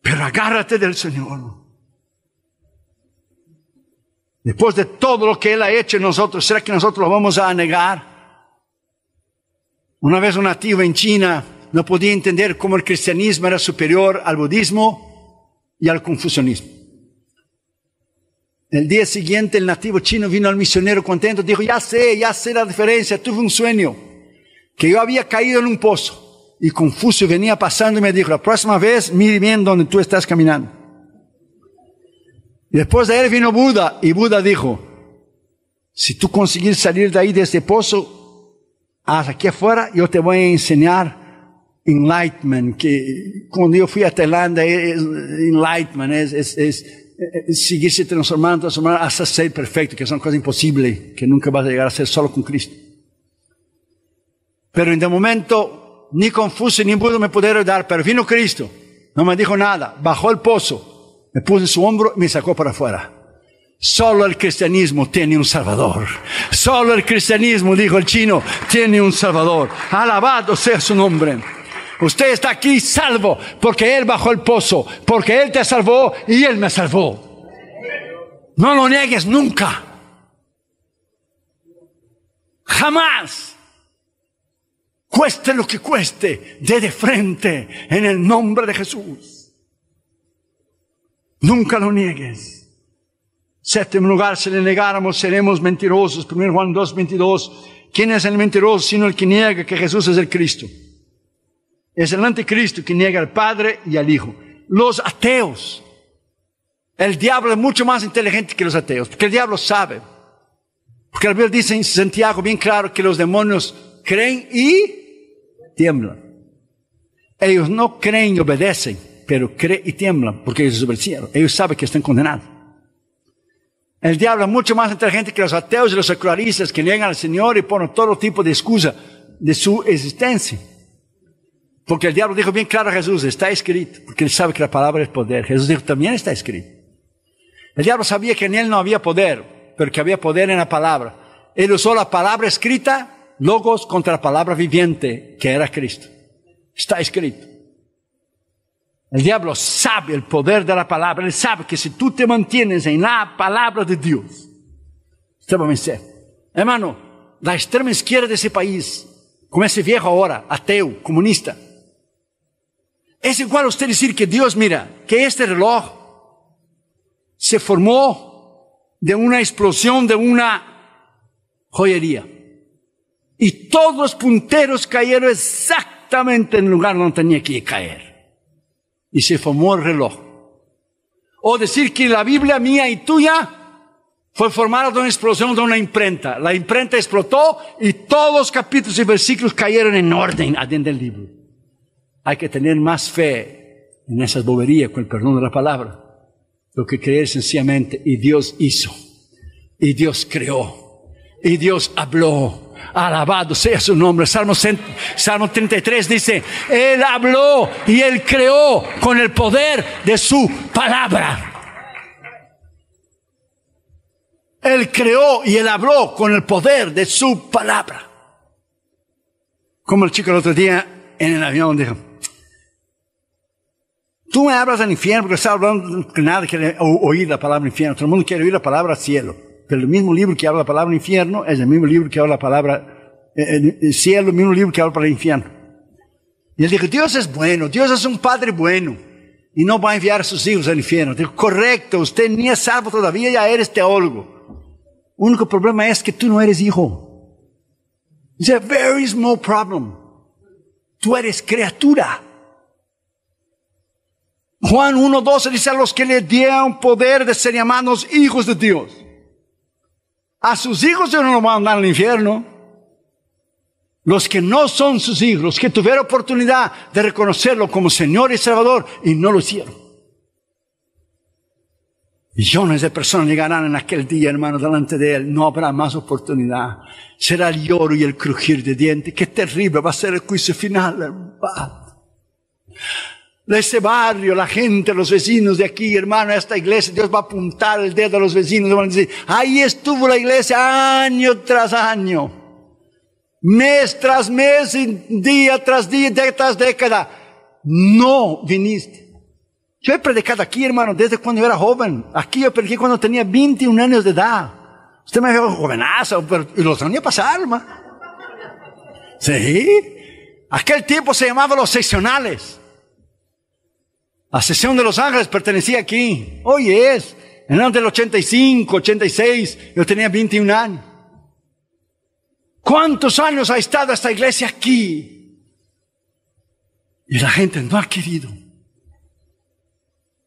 Pero agárrate del Señor. Después de todo lo que Él ha hecho en nosotros, ¿será que nosotros lo vamos a negar? Una vez un nativo en China no podía entender cómo el cristianismo era superior al budismo y al confucianismo. El día siguiente el nativo chino vino al misionero contento, dijo, ya sé, ya sé la diferencia, tuve un sueño, que yo había caído en un pozo y Confucio venía pasando y me dijo, la próxima vez mire bien donde tú estás caminando. Después de él vino Buda y Buda dijo, si tú consigues salir de ahí, de este pozo, hasta aquí afuera, yo te voy a enseñar enlightenment, que cuando yo fui a Tailandia, eh, eh, enlightenment es, es, seguirse transformando, hasta ser perfecto, que es una cosa imposible, que nunca vas a llegar a ser solo con Cristo. Pero en el momento, ni confuso ni Buda me pudieron dar, pero vino Cristo, no me dijo nada, bajó el pozo, me puse en su hombro y me sacó para afuera. Solo el cristianismo tiene un salvador. Solo el cristianismo, dijo el chino, tiene un salvador. Alabado sea su nombre. Usted está aquí salvo porque Él bajó el pozo, porque Él te salvó y Él me salvó. No lo niegues nunca. Jamás. Cueste lo que cueste, dé de, de frente en el nombre de Jesús. Nunca lo niegues. Séptimo lugar, si le negáramos, seremos mentirosos. Primero Juan 2, 22. ¿Quién es el mentiroso sino el que niega que Jesús es el Cristo? Es el anticristo que niega al Padre y al Hijo. Los ateos. El diablo es mucho más inteligente que los ateos, porque el diablo sabe. Porque la Biblia dice en Santiago bien claro que los demonios creen y tiemblan. Ellos no creen y obedecen pero cree y tiembla porque ellos desobedecieron. Ellos saben que están condenados. El diablo es mucho más inteligente que los ateos y los secularistas que niegan al Señor y ponen todo tipo de excusa de su existencia. Porque el diablo dijo bien claro a Jesús, está escrito, porque él sabe que la palabra es poder. Jesús dijo, también está escrito. El diablo sabía que en él no había poder, pero que había poder en la palabra. Él usó la palabra escrita, logos, contra la palabra viviente, que era Cristo. Está escrito. El diablo sabe el poder de la palabra, él sabe que si tú te mantienes en la palabra de Dios, te va Hermano, la extrema izquierda de ese país, como ese viejo ahora, ateo, comunista, es igual a usted decir que Dios, mira, que este reloj se formó de una explosión de una joyería. Y todos los punteros cayeron exactamente en el lugar donde tenía que caer y se formó el reloj. O decir que la Biblia mía y tuya fue formada de una explosión de una imprenta. La imprenta explotó y todos los capítulos y versículos cayeron en orden adentro del libro. Hay que tener más fe en esas boberías, con el perdón de la palabra. Lo que creer sencillamente, y Dios hizo, y Dios creó, y Dios habló, Alabado sea su nombre. Salmo, 33 dice, Él habló y Él creó con el poder de su palabra. Él creó y él habló con el poder de su palabra. Como el chico el otro día en el avión dijo, tú me hablas del infierno porque está hablando que nadie quiere oír la palabra infierno, todo el mundo quiere oír la palabra cielo. Pero el mismo libro que habla la palabra infierno es el mismo libro que habla la palabra eh, eh, el, cielo, el mismo libro que habla para el infierno. Y él dijo, Dios es bueno, Dios es un padre bueno y no va a enviar a sus hijos al infierno. Dijo, correcto, usted ni es salvo todavía, ya eres teólogo. Único problema es que tú no eres hijo. It's a very small problem. Tú eres criatura. Juan 1.12 dice a los que le dieron poder de ser llamados hijos de Dios. A sus hijos no los va a mandar al infierno. Los que no son sus hijos, los que tuvieron oportunidad de reconocerlo como Señor y Salvador y no lo hicieron. Millones de personas llegarán en aquel día, hermano, delante de Él. No habrá más oportunidad. Será el lloro y el crujir de dientes. Qué terrible va a ser el juicio final, hermano. Ese barrio, la gente, los vecinos de aquí, hermano, esta iglesia, Dios va a apuntar el dedo a los vecinos, ahí estuvo la iglesia año tras año, mes tras mes, día tras día, década tras década. No viniste. Yo he predicado aquí, hermano, desde cuando yo era joven. Aquí yo prediqué cuando tenía 21 años de edad. Usted me dijo, jovenazo, pero los que pasar, hermano. Sí. Aquel tiempo se llamaba los seccionales. La sesión de Los Ángeles pertenecía aquí. Hoy es. En el año del 85, 86, yo tenía 21 años. ¿Cuántos años ha estado esta iglesia aquí? Y la gente no ha querido.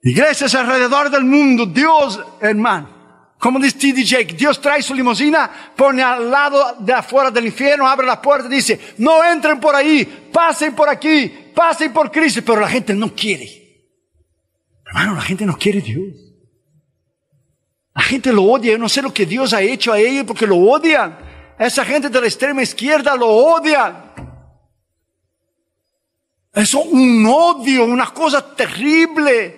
Iglesias alrededor del mundo, Dios, hermano. Como dice T.D. Jake, Dios trae su limusina, pone al lado de afuera del infierno, abre la puerta y dice, no entren por ahí, pasen por aquí, pasen por crisis, pero la gente no quiere. Hermano, la gente no quiere Dios. La gente lo odia. Yo no sé lo que Dios ha hecho a ellos porque lo odian. Esa gente de la extrema izquierda lo odian Es un odio, una cosa terrible.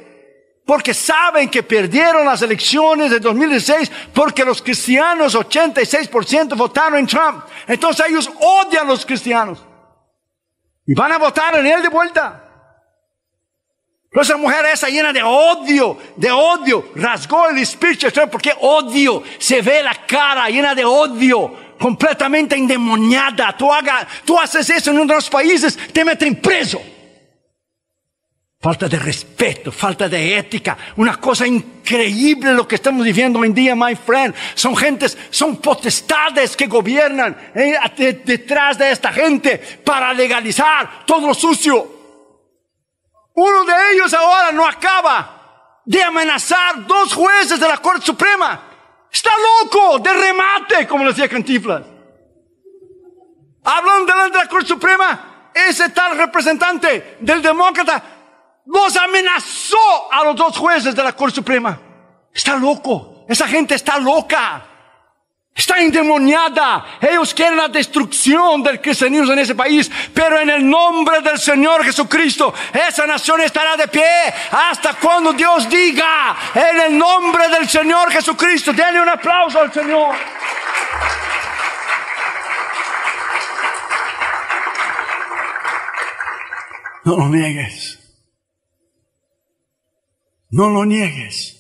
Porque saben que perdieron las elecciones de 2016 porque los cristianos, 86% votaron en Trump. Entonces ellos odian a los cristianos. Y van a votar en él de vuelta esa mujer esa llena de odio, de odio, rasgó el espíritu porque odio, se ve la cara llena de odio, completamente endemoniada. Tú, haga, tú haces eso en uno de los países, te meten preso. Falta de respeto, falta de ética, una cosa increíble lo que estamos viviendo hoy en día, my friend. Son gentes, son potestades que gobiernan eh, detrás de esta gente para legalizar todo lo sucio. Uno de ellos ahora no acaba de amenazar dos jueces de la Corte Suprema. Está loco, de remate, como decía Cantiflas. Hablando delante de la Corte Suprema. Ese tal representante del demócrata los amenazó a los dos jueces de la Corte Suprema. Está loco. Esa gente está loca. Está endemoniada. Ellos quieren la destrucción del cristianismo en ese país. Pero en el nombre del Señor Jesucristo, esa nación estará de pie hasta cuando Dios diga, en el nombre del Señor Jesucristo, denle un aplauso al Señor. No lo niegues. No lo niegues.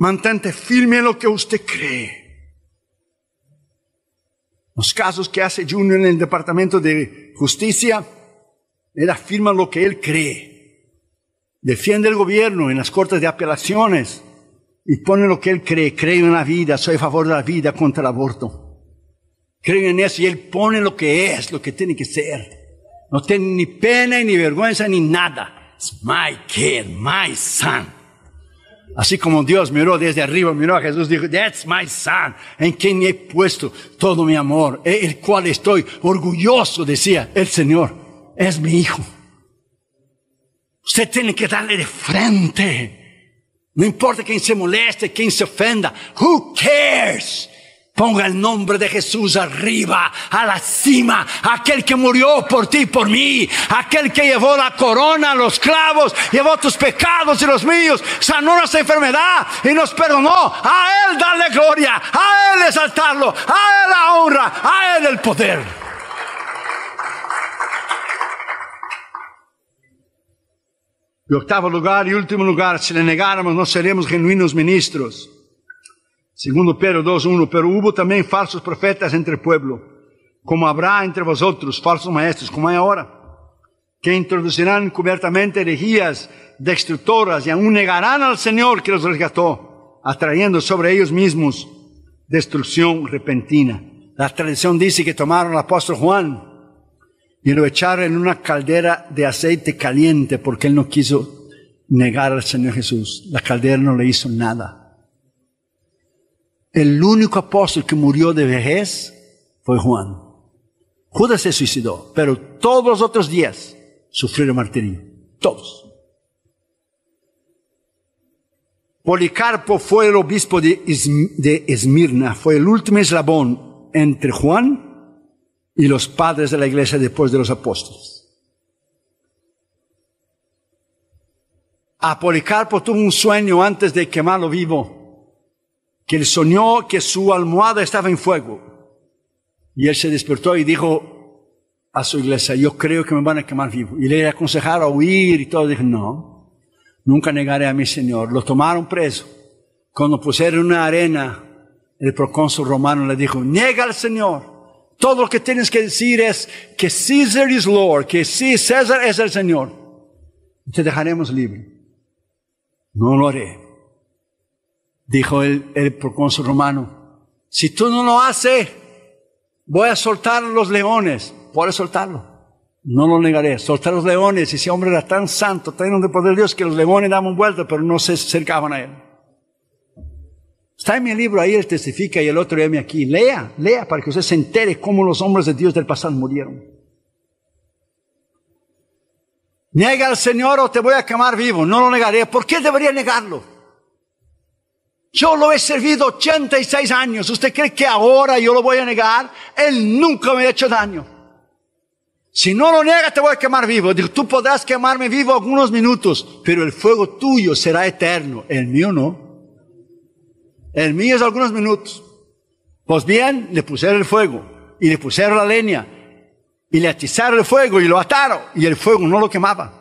Mantente firme en lo que usted cree. Los casos que hace Junior en el Departamento de Justicia, él afirma lo que él cree. Defiende el gobierno en las cortes de apelaciones y pone lo que él cree. Creo en la vida, soy a favor de la vida contra el aborto. Creo en eso y él pone lo que es, lo que tiene que ser. No tiene ni pena, ni vergüenza, ni nada. It's my kid, my son. Así como Dios miró desde arriba, miró a Jesús, dijo, that's my son, en quien he puesto todo mi amor, el cual estoy orgulloso, decía el Señor, es mi hijo. Usted tiene que darle de frente. No importa quién se moleste, quien se ofenda. Who cares? Ponga el nombre de Jesús arriba, a la cima, aquel que murió por ti, y por mí, aquel que llevó la corona, los clavos, llevó tus pecados y los míos, sanó nuestra enfermedad y nos perdonó. A Él darle gloria, a Él exaltarlo, a Él la honra, a Él el poder. Y octavo lugar y último lugar, si le negáramos no seremos genuinos ministros. Segundo Pedro 2.1, pero hubo también falsos profetas entre el pueblo, como habrá entre vosotros falsos maestros, como hay ahora, que introducirán cubiertamente herejías destructoras y aún negarán al Señor que los rescató, atrayendo sobre ellos mismos destrucción repentina. La tradición dice que tomaron al apóstol Juan y lo echaron en una caldera de aceite caliente porque él no quiso negar al Señor Jesús. La caldera no le hizo nada. El único apóstol que murió de vejez fue Juan. Judas se suicidó, pero todos los otros días sufrieron martirio. Todos. Policarpo fue el obispo de, de Esmirna, fue el último eslabón entre Juan y los padres de la iglesia después de los apóstoles. A Policarpo tuvo un sueño antes de quemarlo vivo que él soñó que su almohada estaba en fuego. Y él se despertó y dijo a su iglesia, yo creo que me van a quemar vivo. Y le aconsejaron huir y todo. Dijo, no, nunca negaré a mi Señor. Lo tomaron preso. Cuando pusieron una arena, el procónsul romano le dijo, niega al Señor. Todo lo que tienes que decir es que César es Lord, que sí, César es el Señor. Te dejaremos libre. No lo haré dijo el, el procónsul romano, si tú no lo haces, voy a soltar los leones. Puedes soltarlo. No lo negaré. Soltar los leones. Ese hombre era tan santo, tan de poder de Dios, que los leones daban vuelta, pero no se acercaban a él. Está en mi libro ahí, él testifica, y el otro llame aquí. Lea, lea, para que usted se entere cómo los hombres de Dios del pasado murieron. Niega al Señor o te voy a quemar vivo. No lo negaré. ¿Por qué debería negarlo? Yo lo he servido 86 años. ¿Usted cree que ahora yo lo voy a negar? Él nunca me ha hecho daño. Si no lo niega te voy a quemar vivo. Digo, tú podrás quemarme vivo algunos minutos, pero el fuego tuyo será eterno. El mío no. El mío es algunos minutos. Pues bien, le pusieron el fuego y le pusieron la leña y le atizaron el fuego y lo ataron y el fuego no lo quemaba.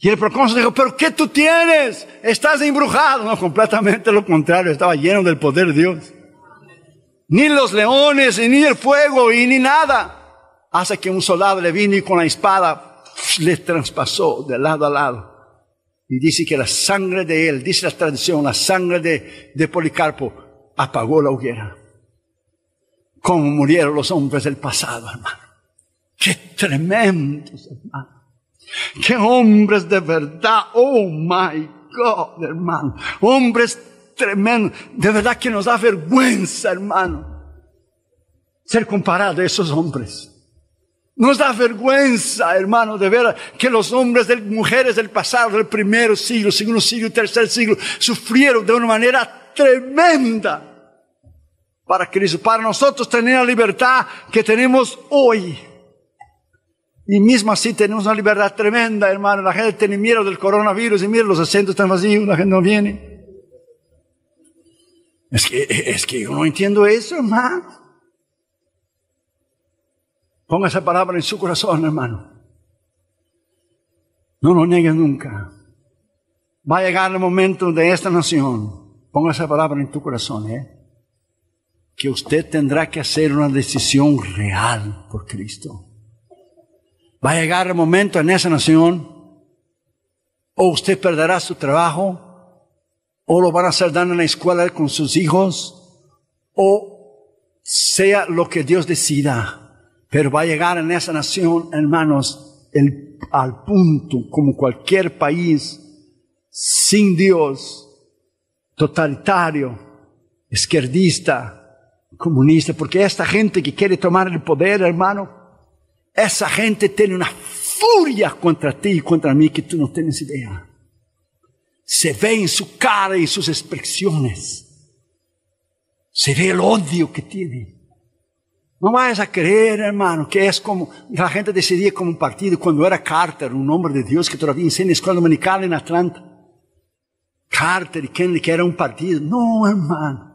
Y el procónsul dijo, pero ¿qué tú tienes? Estás embrujado. No, completamente lo contrario, estaba lleno del poder de Dios. Ni los leones, ni el fuego, y ni nada. hace que un soldado le vino y con la espada le traspasó de lado a lado. Y dice que la sangre de él, dice la tradición, la sangre de, Policarpo apagó la hoguera. Como murieron los hombres del pasado, hermano. Qué tremendo, hermano. Qué hombres de verdad. Oh my God, hermano. Hombres tremendos. De verdad que nos da vergüenza, hermano. Ser comparado a esos hombres. Nos da vergüenza, hermano, de ver que los hombres, de, mujeres del pasado, del primer siglo, segundo siglo, tercer siglo, sufrieron de una manera tremenda para Cristo, para nosotros tener la libertad que tenemos hoy. Y mismo así tenemos una libertad tremenda, hermano. La gente tiene miedo del coronavirus y mira, los asientos están vacíos, la gente no viene. Es que, es que yo no entiendo eso, hermano. Ponga esa palabra en su corazón, hermano. No lo niegue nunca. Va a llegar el momento de esta nación. Ponga esa palabra en tu corazón, ¿eh? Que usted tendrá que hacer una decisión real por Cristo. Va a llegar el momento en esa nación, o usted perderá su trabajo, o lo van a hacer dando en la escuela con sus hijos, o sea lo que Dios decida. Pero va a llegar en esa nación, hermanos, el, al punto, como cualquier país sin Dios, totalitario, Esquerdista comunista, porque esta gente que quiere tomar el poder, hermano, esa gente tiene una furia contra ti y contra mí que tú no tienes idea. Se ve en su cara y sus expresiones. Se ve el odio que tiene. No vas a creer, hermano, que es como la gente decidía como un partido cuando era Carter, un hombre de Dios que todavía enseña en escuela dominical en Atlanta. Carter y Kennedy, que era un partido. No, hermano.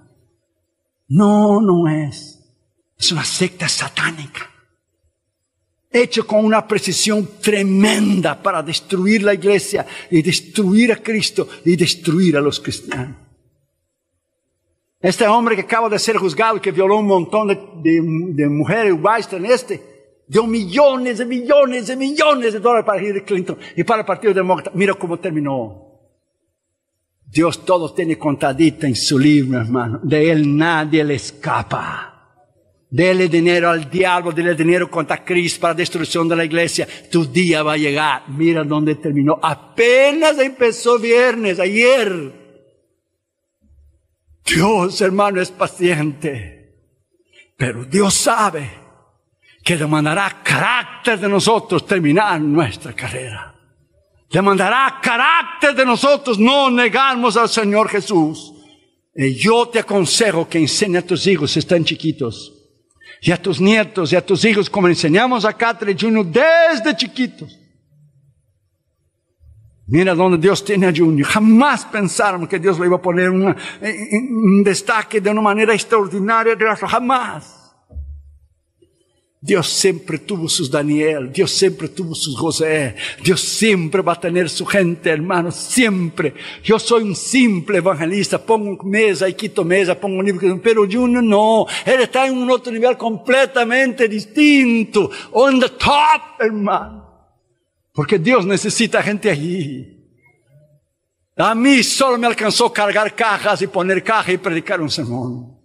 No, no es. Es una secta satánica hecho con una precisión tremenda para destruir la iglesia y destruir a Cristo y destruir a los cristianos. Este hombre que acaba de ser juzgado y que violó un montón de, mujeres mujeres, este, dio millones y millones y millones de dólares para Hillary Clinton y para el Partido Demócrata. Mira cómo terminó. Dios todo tiene contadita en su libro, hermano. De él nadie le escapa. Dele dinero al diablo, dele dinero contra Cristo para destrucción de la iglesia. Tu día va a llegar. Mira dónde terminó. Apenas empezó viernes, ayer. Dios, hermano, es paciente. Pero Dios sabe que demandará carácter de nosotros terminar nuestra carrera. Demandará carácter de nosotros no negarnos al Señor Jesús. Y yo te aconsejo que enseñe a tus hijos, si están chiquitos, y a tus nietos y a tus hijos, como enseñamos a Catherine Junior desde chiquitos. Mira donde Dios tiene a Junior. Jamás pensaron que Dios le iba a poner eh, eh, un destaque de una manera extraordinaria. Jamás. Dios siempre tuvo sus Daniel, Dios siempre tuvo sus José, Dios siempre va a tener su gente, hermano siempre. Yo soy un simple evangelista, pongo mesa y quito mesa, pongo un libro, pero Junior no, él está en un otro nivel completamente distinto, on the top, hermano. Porque Dios necesita gente allí. A mí solo me alcanzó cargar cajas y poner caja y predicar un sermón.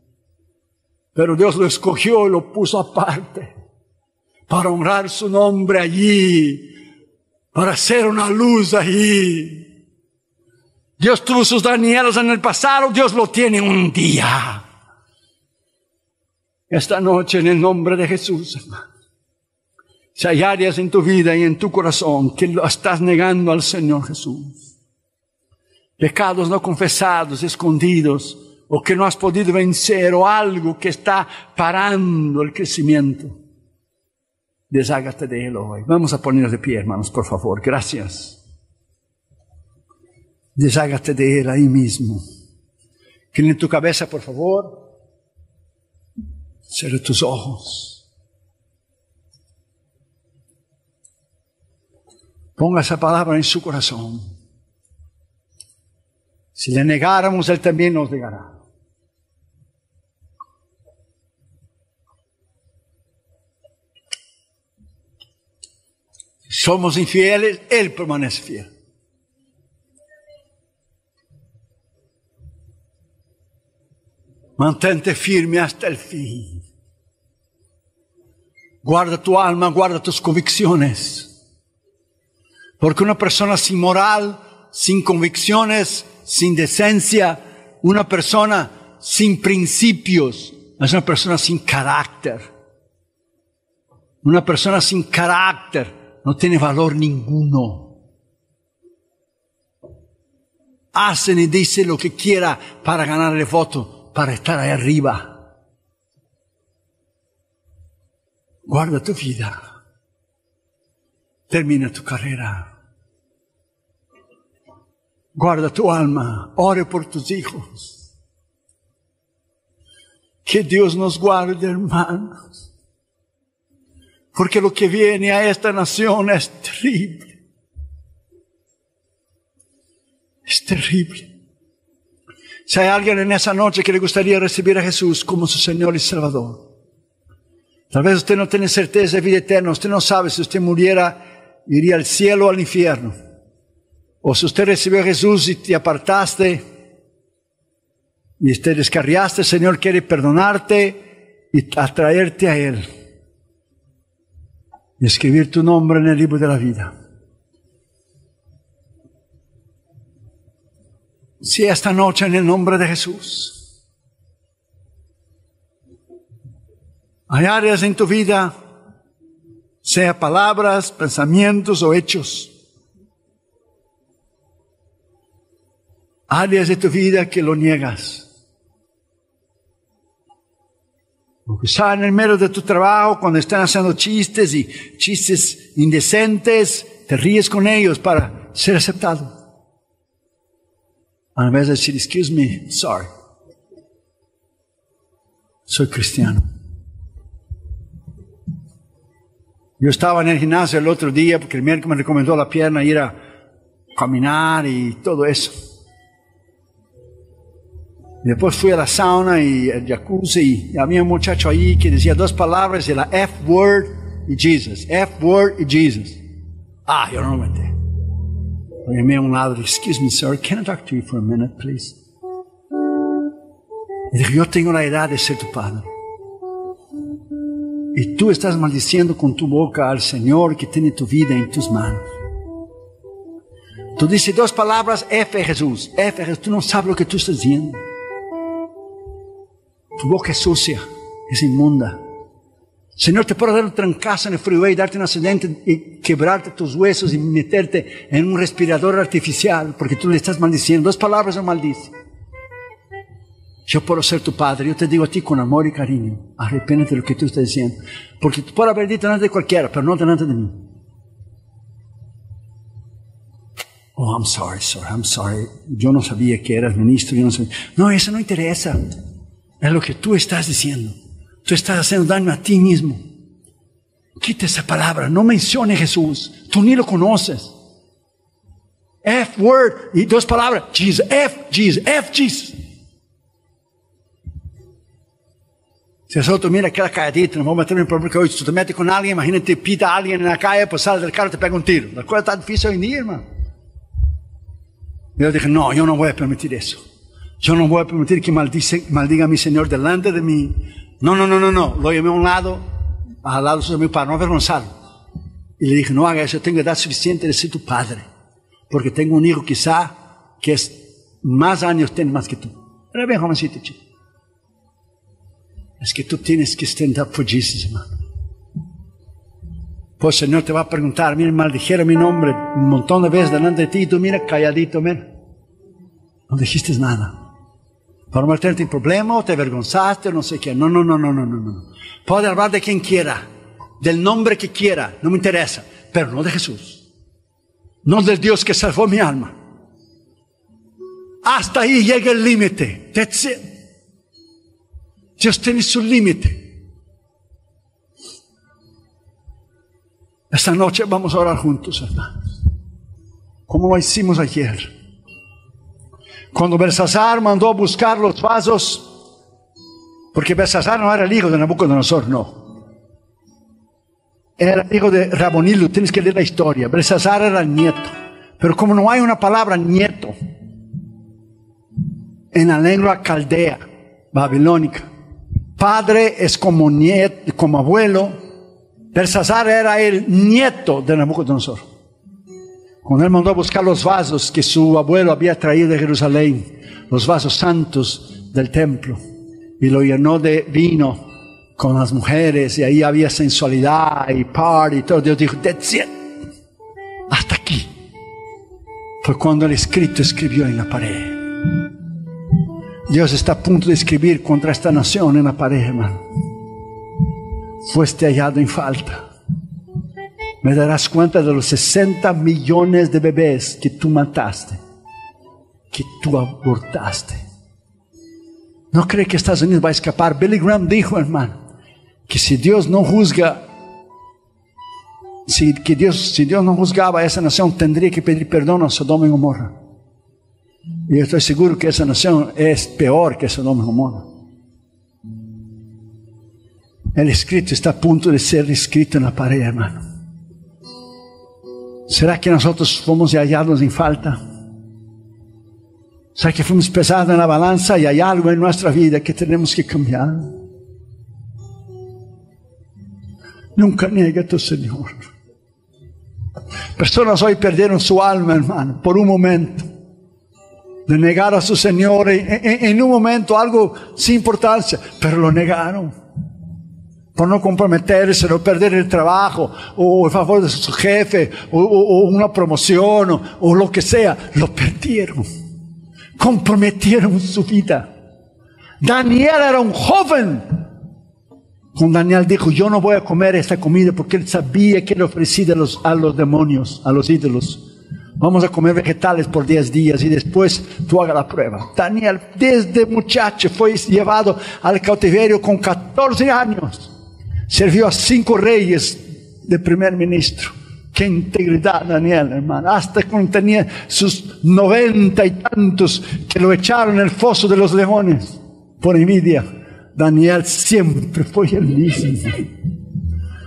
Pero Dios lo escogió y lo puso aparte para honrar su nombre allí, para ser una luz allí. Dios tuvo sus Danielos en el pasado, Dios lo tiene un día. Esta noche en el nombre de Jesús, Si hay áreas en tu vida y en tu corazón que lo estás negando al Señor Jesús, pecados no confesados, escondidos, o que no has podido vencer, o algo que está parando el crecimiento, Deshágate de él hoy. Vamos a ponernos de pie, hermanos, por favor. Gracias. Deshágate de él ahí mismo. en tu cabeza, por favor. Cierra tus ojos. Ponga esa palabra en su corazón. Si le negáramos, Él también nos negará. somos infieles, Él permanece fiel. Mantente firme hasta el fin. Guarda tu alma, guarda tus convicciones. Porque una persona sin moral, sin convicciones, sin decencia, una persona sin principios, es una persona sin carácter. Una persona sin carácter no tiene valor ninguno. Hacen y dicen lo que quiera para ganar el voto, para estar ahí arriba. Guarda tu vida. Termina tu carrera. Guarda tu alma. Ore por tus hijos. Que Dios nos guarde, hermanos porque lo que viene a esta nación es terrible. Es terrible. Si hay alguien en esa noche que le gustaría recibir a Jesús como su Señor y Salvador, tal vez usted no tiene certeza de vida eterna, usted no sabe si usted muriera, iría al cielo o al infierno. O si usted recibió a Jesús y te apartaste y te descarriaste, el Señor quiere perdonarte y atraerte a Él y escribir tu nombre en el libro de la vida. Si esta noche en el nombre de Jesús hay áreas en tu vida, sea palabras, pensamientos o hechos, áreas de tu vida que lo niegas, Porque quizá en el medio de tu trabajo, cuando están haciendo chistes y chistes indecentes, te ríes con ellos para ser aceptado. A vez de decir, excuse me, sorry. Soy cristiano. Yo estaba en el gimnasio el otro día porque el médico me recomendó la pierna ir a caminar y todo eso. Depois fui a la sauna e al eh, jacuzzi e a minha muchacho aí que dizia duas palavras era F word e Jesus. F word e Jesus. Ah, eu não lo Eu me llamé a um lado excuse me sir, can I talk to you for a minute, please? Y eu tenho a idade de ser tu padre. e tu estás maldiciendo com tu boca ao Senhor que tem tu vida em tus mãos Tu disse duas palavras F é Jesus F é Jesus Tu não sabes o que tu estás dizendo Tu boca es sucia, es inmunda. Señor, te puedo dar un trancazo en el freeway, darte un accidente y quebrarte tus huesos y meterte en un respirador artificial porque tú le estás maldiciendo. Dos palabras no maldice. Yo puedo ser tu padre. Yo te digo a ti con amor y cariño. Arrepiéntete de lo que tú estás diciendo. Porque tú puedes haber dicho delante de cualquiera, pero no delante de mí. Oh, I'm sorry, sir. I'm sorry. Yo no sabía que eras ministro. no No, eso no interesa. Es lo que tú estás diciendo. Tú estás haciendo daño a ti mismo. Quita esa palabra. No mencione Jesús. Tú ni lo conoces. F word. Y dos palabras. Jesus. F Jesus. F Jesus. Si nosotros, mira aquella calladita, No vamos a tener un problema hoy. Si tú te metes con alguien, imagínate, pita a alguien en la calle, pues sale del carro y te pega un tiro. La cosa está difícil hoy en día, hermano. Yo dije, no, yo no voy a permitir eso. Yo no voy a permitir que maldice, maldiga a mi Señor delante de mí. No, no, no, no, no. Lo llamé a un lado, al lado de mi padre, no avergonzarlo. Y le dije, no haga eso, tengo edad suficiente de ser tu padre. Porque tengo un hijo quizá que es más años tiene más que tú. Era bien jovencito, chico. Es que tú tienes que stand up for Jesus, hermano. Pues el Señor te va a preguntar, mire, maldijeron mi nombre un montón de veces delante de ti y tú mira calladito, mira. No dijiste nada. Para un problema o te avergonzaste, no sé qué. No, no, no, no, no, no, no. Puede hablar de quien quiera, del nombre que quiera, no me interesa, pero no de Jesús. No del Dios que salvó mi alma. Hasta ahí llega el límite. Dios tiene su límite. Esta noche vamos a orar juntos, hermanos, como lo hicimos ayer. Cuando Belsasar mandó a buscar los vasos, porque Belsasar no era el hijo de Nabucodonosor, no. Era el hijo de Rabonilo, tienes que leer la historia. Belsasar era el nieto. Pero como no hay una palabra nieto en la lengua caldea, babilónica, padre es como, nieto, como abuelo, Belsasar era el nieto de Nabucodonosor. Cuando él mandó a buscar los vasos que su abuelo había traído de Jerusalén, los vasos santos del templo, y lo llenó de vino con las mujeres, y ahí había sensualidad y par y todo. Dios dijo, de hasta aquí. Fue cuando el escrito escribió en la pared. Dios está a punto de escribir contra esta nación en la pared, hermano. Fuiste hallado en falta me darás cuenta de los 60 millones de bebés que tú mataste, que tú abortaste. ¿No cree que Estados Unidos va a escapar? Billy Graham dijo, hermano, que si Dios no juzga, si, que Dios, si Dios no juzgaba a esa nación, tendría que pedir perdón a Sodoma y Gomorra. Y estoy seguro que esa nación es peor que Sodoma y Gomorra. El escrito está a punto de ser escrito en la pared, hermano. ¿Será que nosotros fuimos hallados en falta? ¿Será que fuimos pesados en la balanza y hay algo en nuestra vida que tenemos que cambiar? Nunca niegue a tu Señor. Personas hoy perdieron su alma, hermano, por un momento. De negar a su Señor en un momento algo sin importancia, pero lo negaron por no comprometerse, no perder el trabajo, o el favor de su jefe, o, una promoción, o, lo que sea, lo perdieron. Comprometieron su vida. Daniel era un joven. Con Daniel dijo, yo no voy a comer esta comida porque él sabía que le ofrecía los, a los demonios, a los ídolos. Vamos a comer vegetales por 10 días y después tú hagas la prueba. Daniel desde muchacho fue llevado al cautiverio con 14 años Sirvió a cinco reyes de primer ministro. Qué integridad, Daniel, hermano. Hasta cuando tenía sus noventa y tantos que lo echaron en el foso de los leones por envidia. Daniel siempre fue el mismo.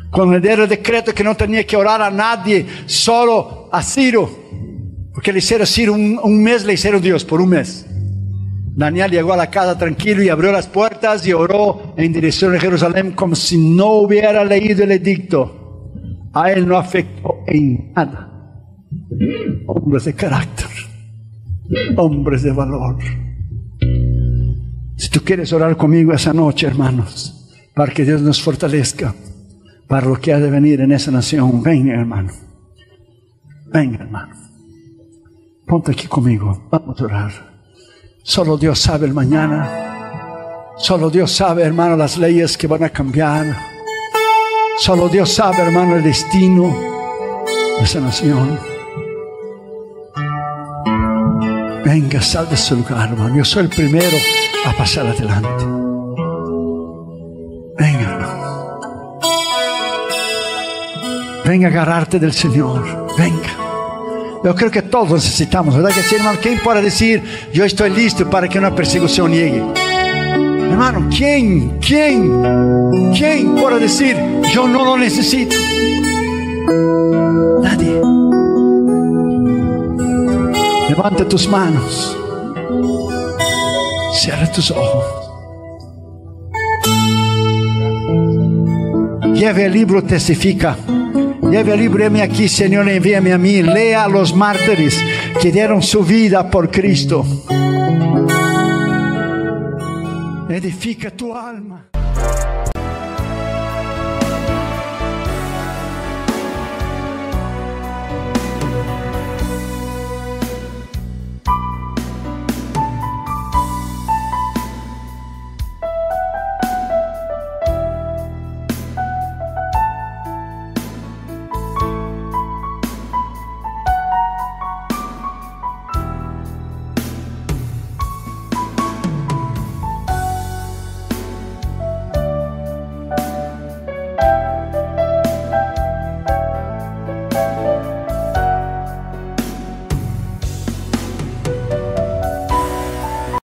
Cuando le dieron el decreto que no tenía que orar a nadie, solo a Ciro. Porque le hicieron Ciro un, un mes, le hicieron Dios por un mes. Daniel llegó a la casa tranquilo y abrió las puertas y oró en dirección de Jerusalén como si no hubiera leído el edicto. A él no afectó en nada. Hombres de carácter, hombres de valor. Si tú quieres orar conmigo esa noche, hermanos, para que Dios nos fortalezca para lo que ha de venir en esa nación, ven, hermano. Venga, hermano. Ponte aquí conmigo. Vamos a orar. Solo Dios sabe el mañana. Solo Dios sabe, hermano, las leyes que van a cambiar. Solo Dios sabe, hermano, el destino de esa nación. Venga, sal de su lugar, hermano. Yo soy el primero a pasar adelante. Venga, hermano. Venga a agarrarte del Señor. Venga. Eu creio que todos necessitamos. verdade? que assim, irmão, quem pode dizer? Eu estou listo para que uma perseguição niegue? Irmão, quem, quem, quem pode dizer? Eu não lo necesito? Nadie. Levanta tus manos. Cierra tus ojos. Lleve el libro Testifica. Lleve libreme aquí, Señor, envíame a mí. Lea a los mártires que dieron su vida por Cristo. Edifica tu alma.